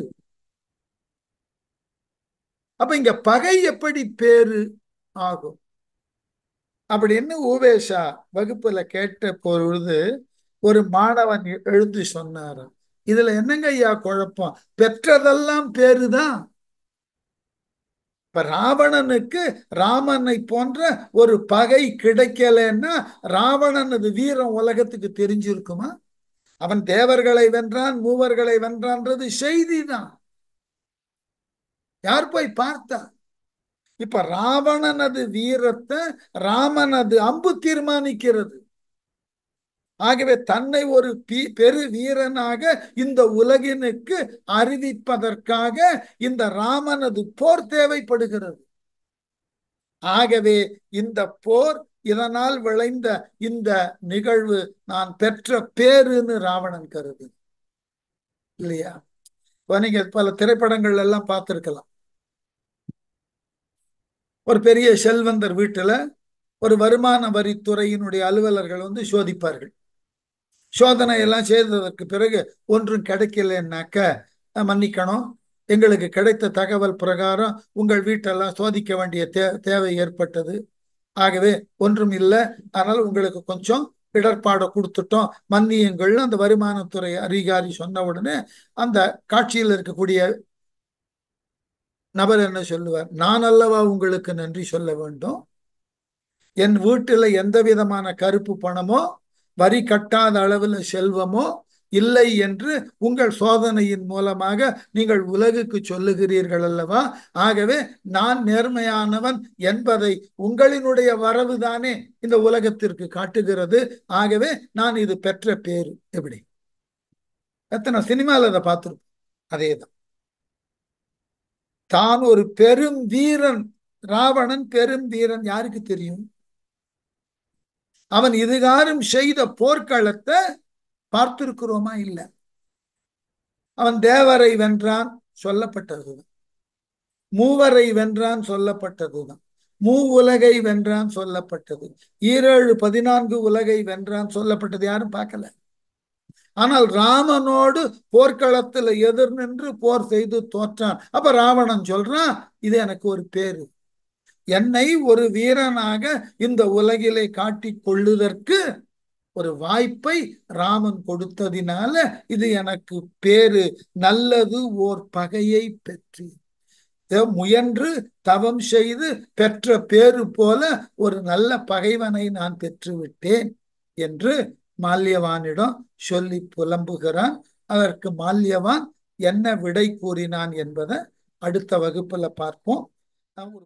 அப்ப இங்க பகை எப்படி பேரு ஆகும் அப்படின்னு உவேஷா வகுப்புல கேட்ட பொழுது ஒரு மாணவன் எழுந்து சொன்னார் இதுல என்னங்க ஐயா குழப்பம் பெற்றதெல்லாம் பேருதான் இப்ப ராவணனுக்கு ராமனை போன்ற ஒரு பகை கிடைக்கலன்னா ராவணனது வீரம் உலகத்துக்கு தெரிஞ்சிருக்குமா அவன் தேவர்களை வென்றான் மூவர்களை வென்றான்றது செய்தி தான் யார் போய் பார்த்தா இப்ப ராவணனது வீரத்தை ராமனது அம்பு தீர்மானிக்கிறது ஆகவே தன்னை ஒரு பெரு வீரனாக இந்த உலகினுக்கு அறிவிப்பதற்காக இந்த ராமனது போர் தேவைப்படுகிறது ஆகவே இந்த போர் இதனால் விளைந்த இந்த நிகழ்வு நான் பெற்ற பேருன்னு ராவணன் கருது இல்லையா இப்போ நீங்க பல திரைப்படங்கள் எல்லாம் பார்த்துருக்கலாம் ஒரு பெரிய செல்வந்தர் வீட்டுல ஒரு வருமான வரித்துறையினுடைய அலுவலர்கள் வந்து சோதிப்பார்கள் சோதனை எல்லாம் செய்ததற்கு பிறகு ஒன்றும் கிடைக்கலன்னாக்க மன்னிக்கணும் எங்களுக்கு கிடைத்த தகவல் பிரகாரம் உங்கள் வீட்டெல்லாம் சோதிக்க வேண்டிய தே தேவை ஏற்பட்டது ஆகவே ஒன்றும் இல்லை ஆனால் உங்களுக்கு கொஞ்சம் இடர்பாடை கொடுத்துட்டோம் மன்னியங்கள் அந்த வருமானத்துறை அதிகாரி சொன்ன உடனே அந்த காட்சியில் இருக்கக்கூடிய நபர் என்ன சொல்லுவார் நான் அல்லவா உங்களுக்கு நன்றி சொல்ல வேண்டும் என் வீட்டில் எந்த விதமான கருப்பு பணமோ வரி கட்டாத அளவில் செல்வமோ இல்லை என்று உங்கள் சோதனையின் மூலமாக நீங்கள் உலகுக்கு சொல்லுகிறீர்கள் அல்லவா ஆகவே நான் நேர்மையானவன் என்பதை உங்களினுடைய வரவு தானே இந்த உலகத்திற்கு காட்டுகிறது ஆகவே நான் இது பெற்ற பேரு எப்படி எத்தனை சினிமாவில் அதை பார்த்துருப்போம் அதே தான் தான் ஒரு பெரும் வீரன் ராவணன் பெரும் வீரன் யாருக்கு தெரியும் அவன் இதுகாரும் செய்த போர்க்களத்தை பார்த்திருக்கிறோமா இல்லை அவன் தேவரை வென்றான் சொல்லப்பட்டதுதான் மூவரை வென்றான் சொல்லப்பட்டதுதான் மூ உலகை வென்றான் சொல்லப்பட்டது ஈரேழு பதினான்கு உலகை வென்றான் சொல்லப்பட்டது யாரும் பார்க்கல ஆனால் ராமனோடு போர்க்களத்துல எதிர் நின்று போர் செய்து தோற்றான் அப்ப ராவணன் சொல்றான் இது எனக்கு ஒரு பேரு என்னை ஒரு வீரனாக இந்த உலகிலே காட்டிக் கொள்ளுதற்கு ஒரு வாய்ப்பை ராமன் கொடுத்ததினால இது எனக்கு பேரு நல்லது ஓர் பகையை பெற்றி முயன்று தவம் செய்து பெற்ற பேரு போல ஒரு நல்ல பகைவனை நான் பெற்றுவிட்டேன் என்று மால்யவானிடம் சொல்லி புலம்புகிறான் அதற்கு மால்யவான் என்ன விடை கூறினான் என்பதை அடுத்த வகுப்புல பார்ப்போம்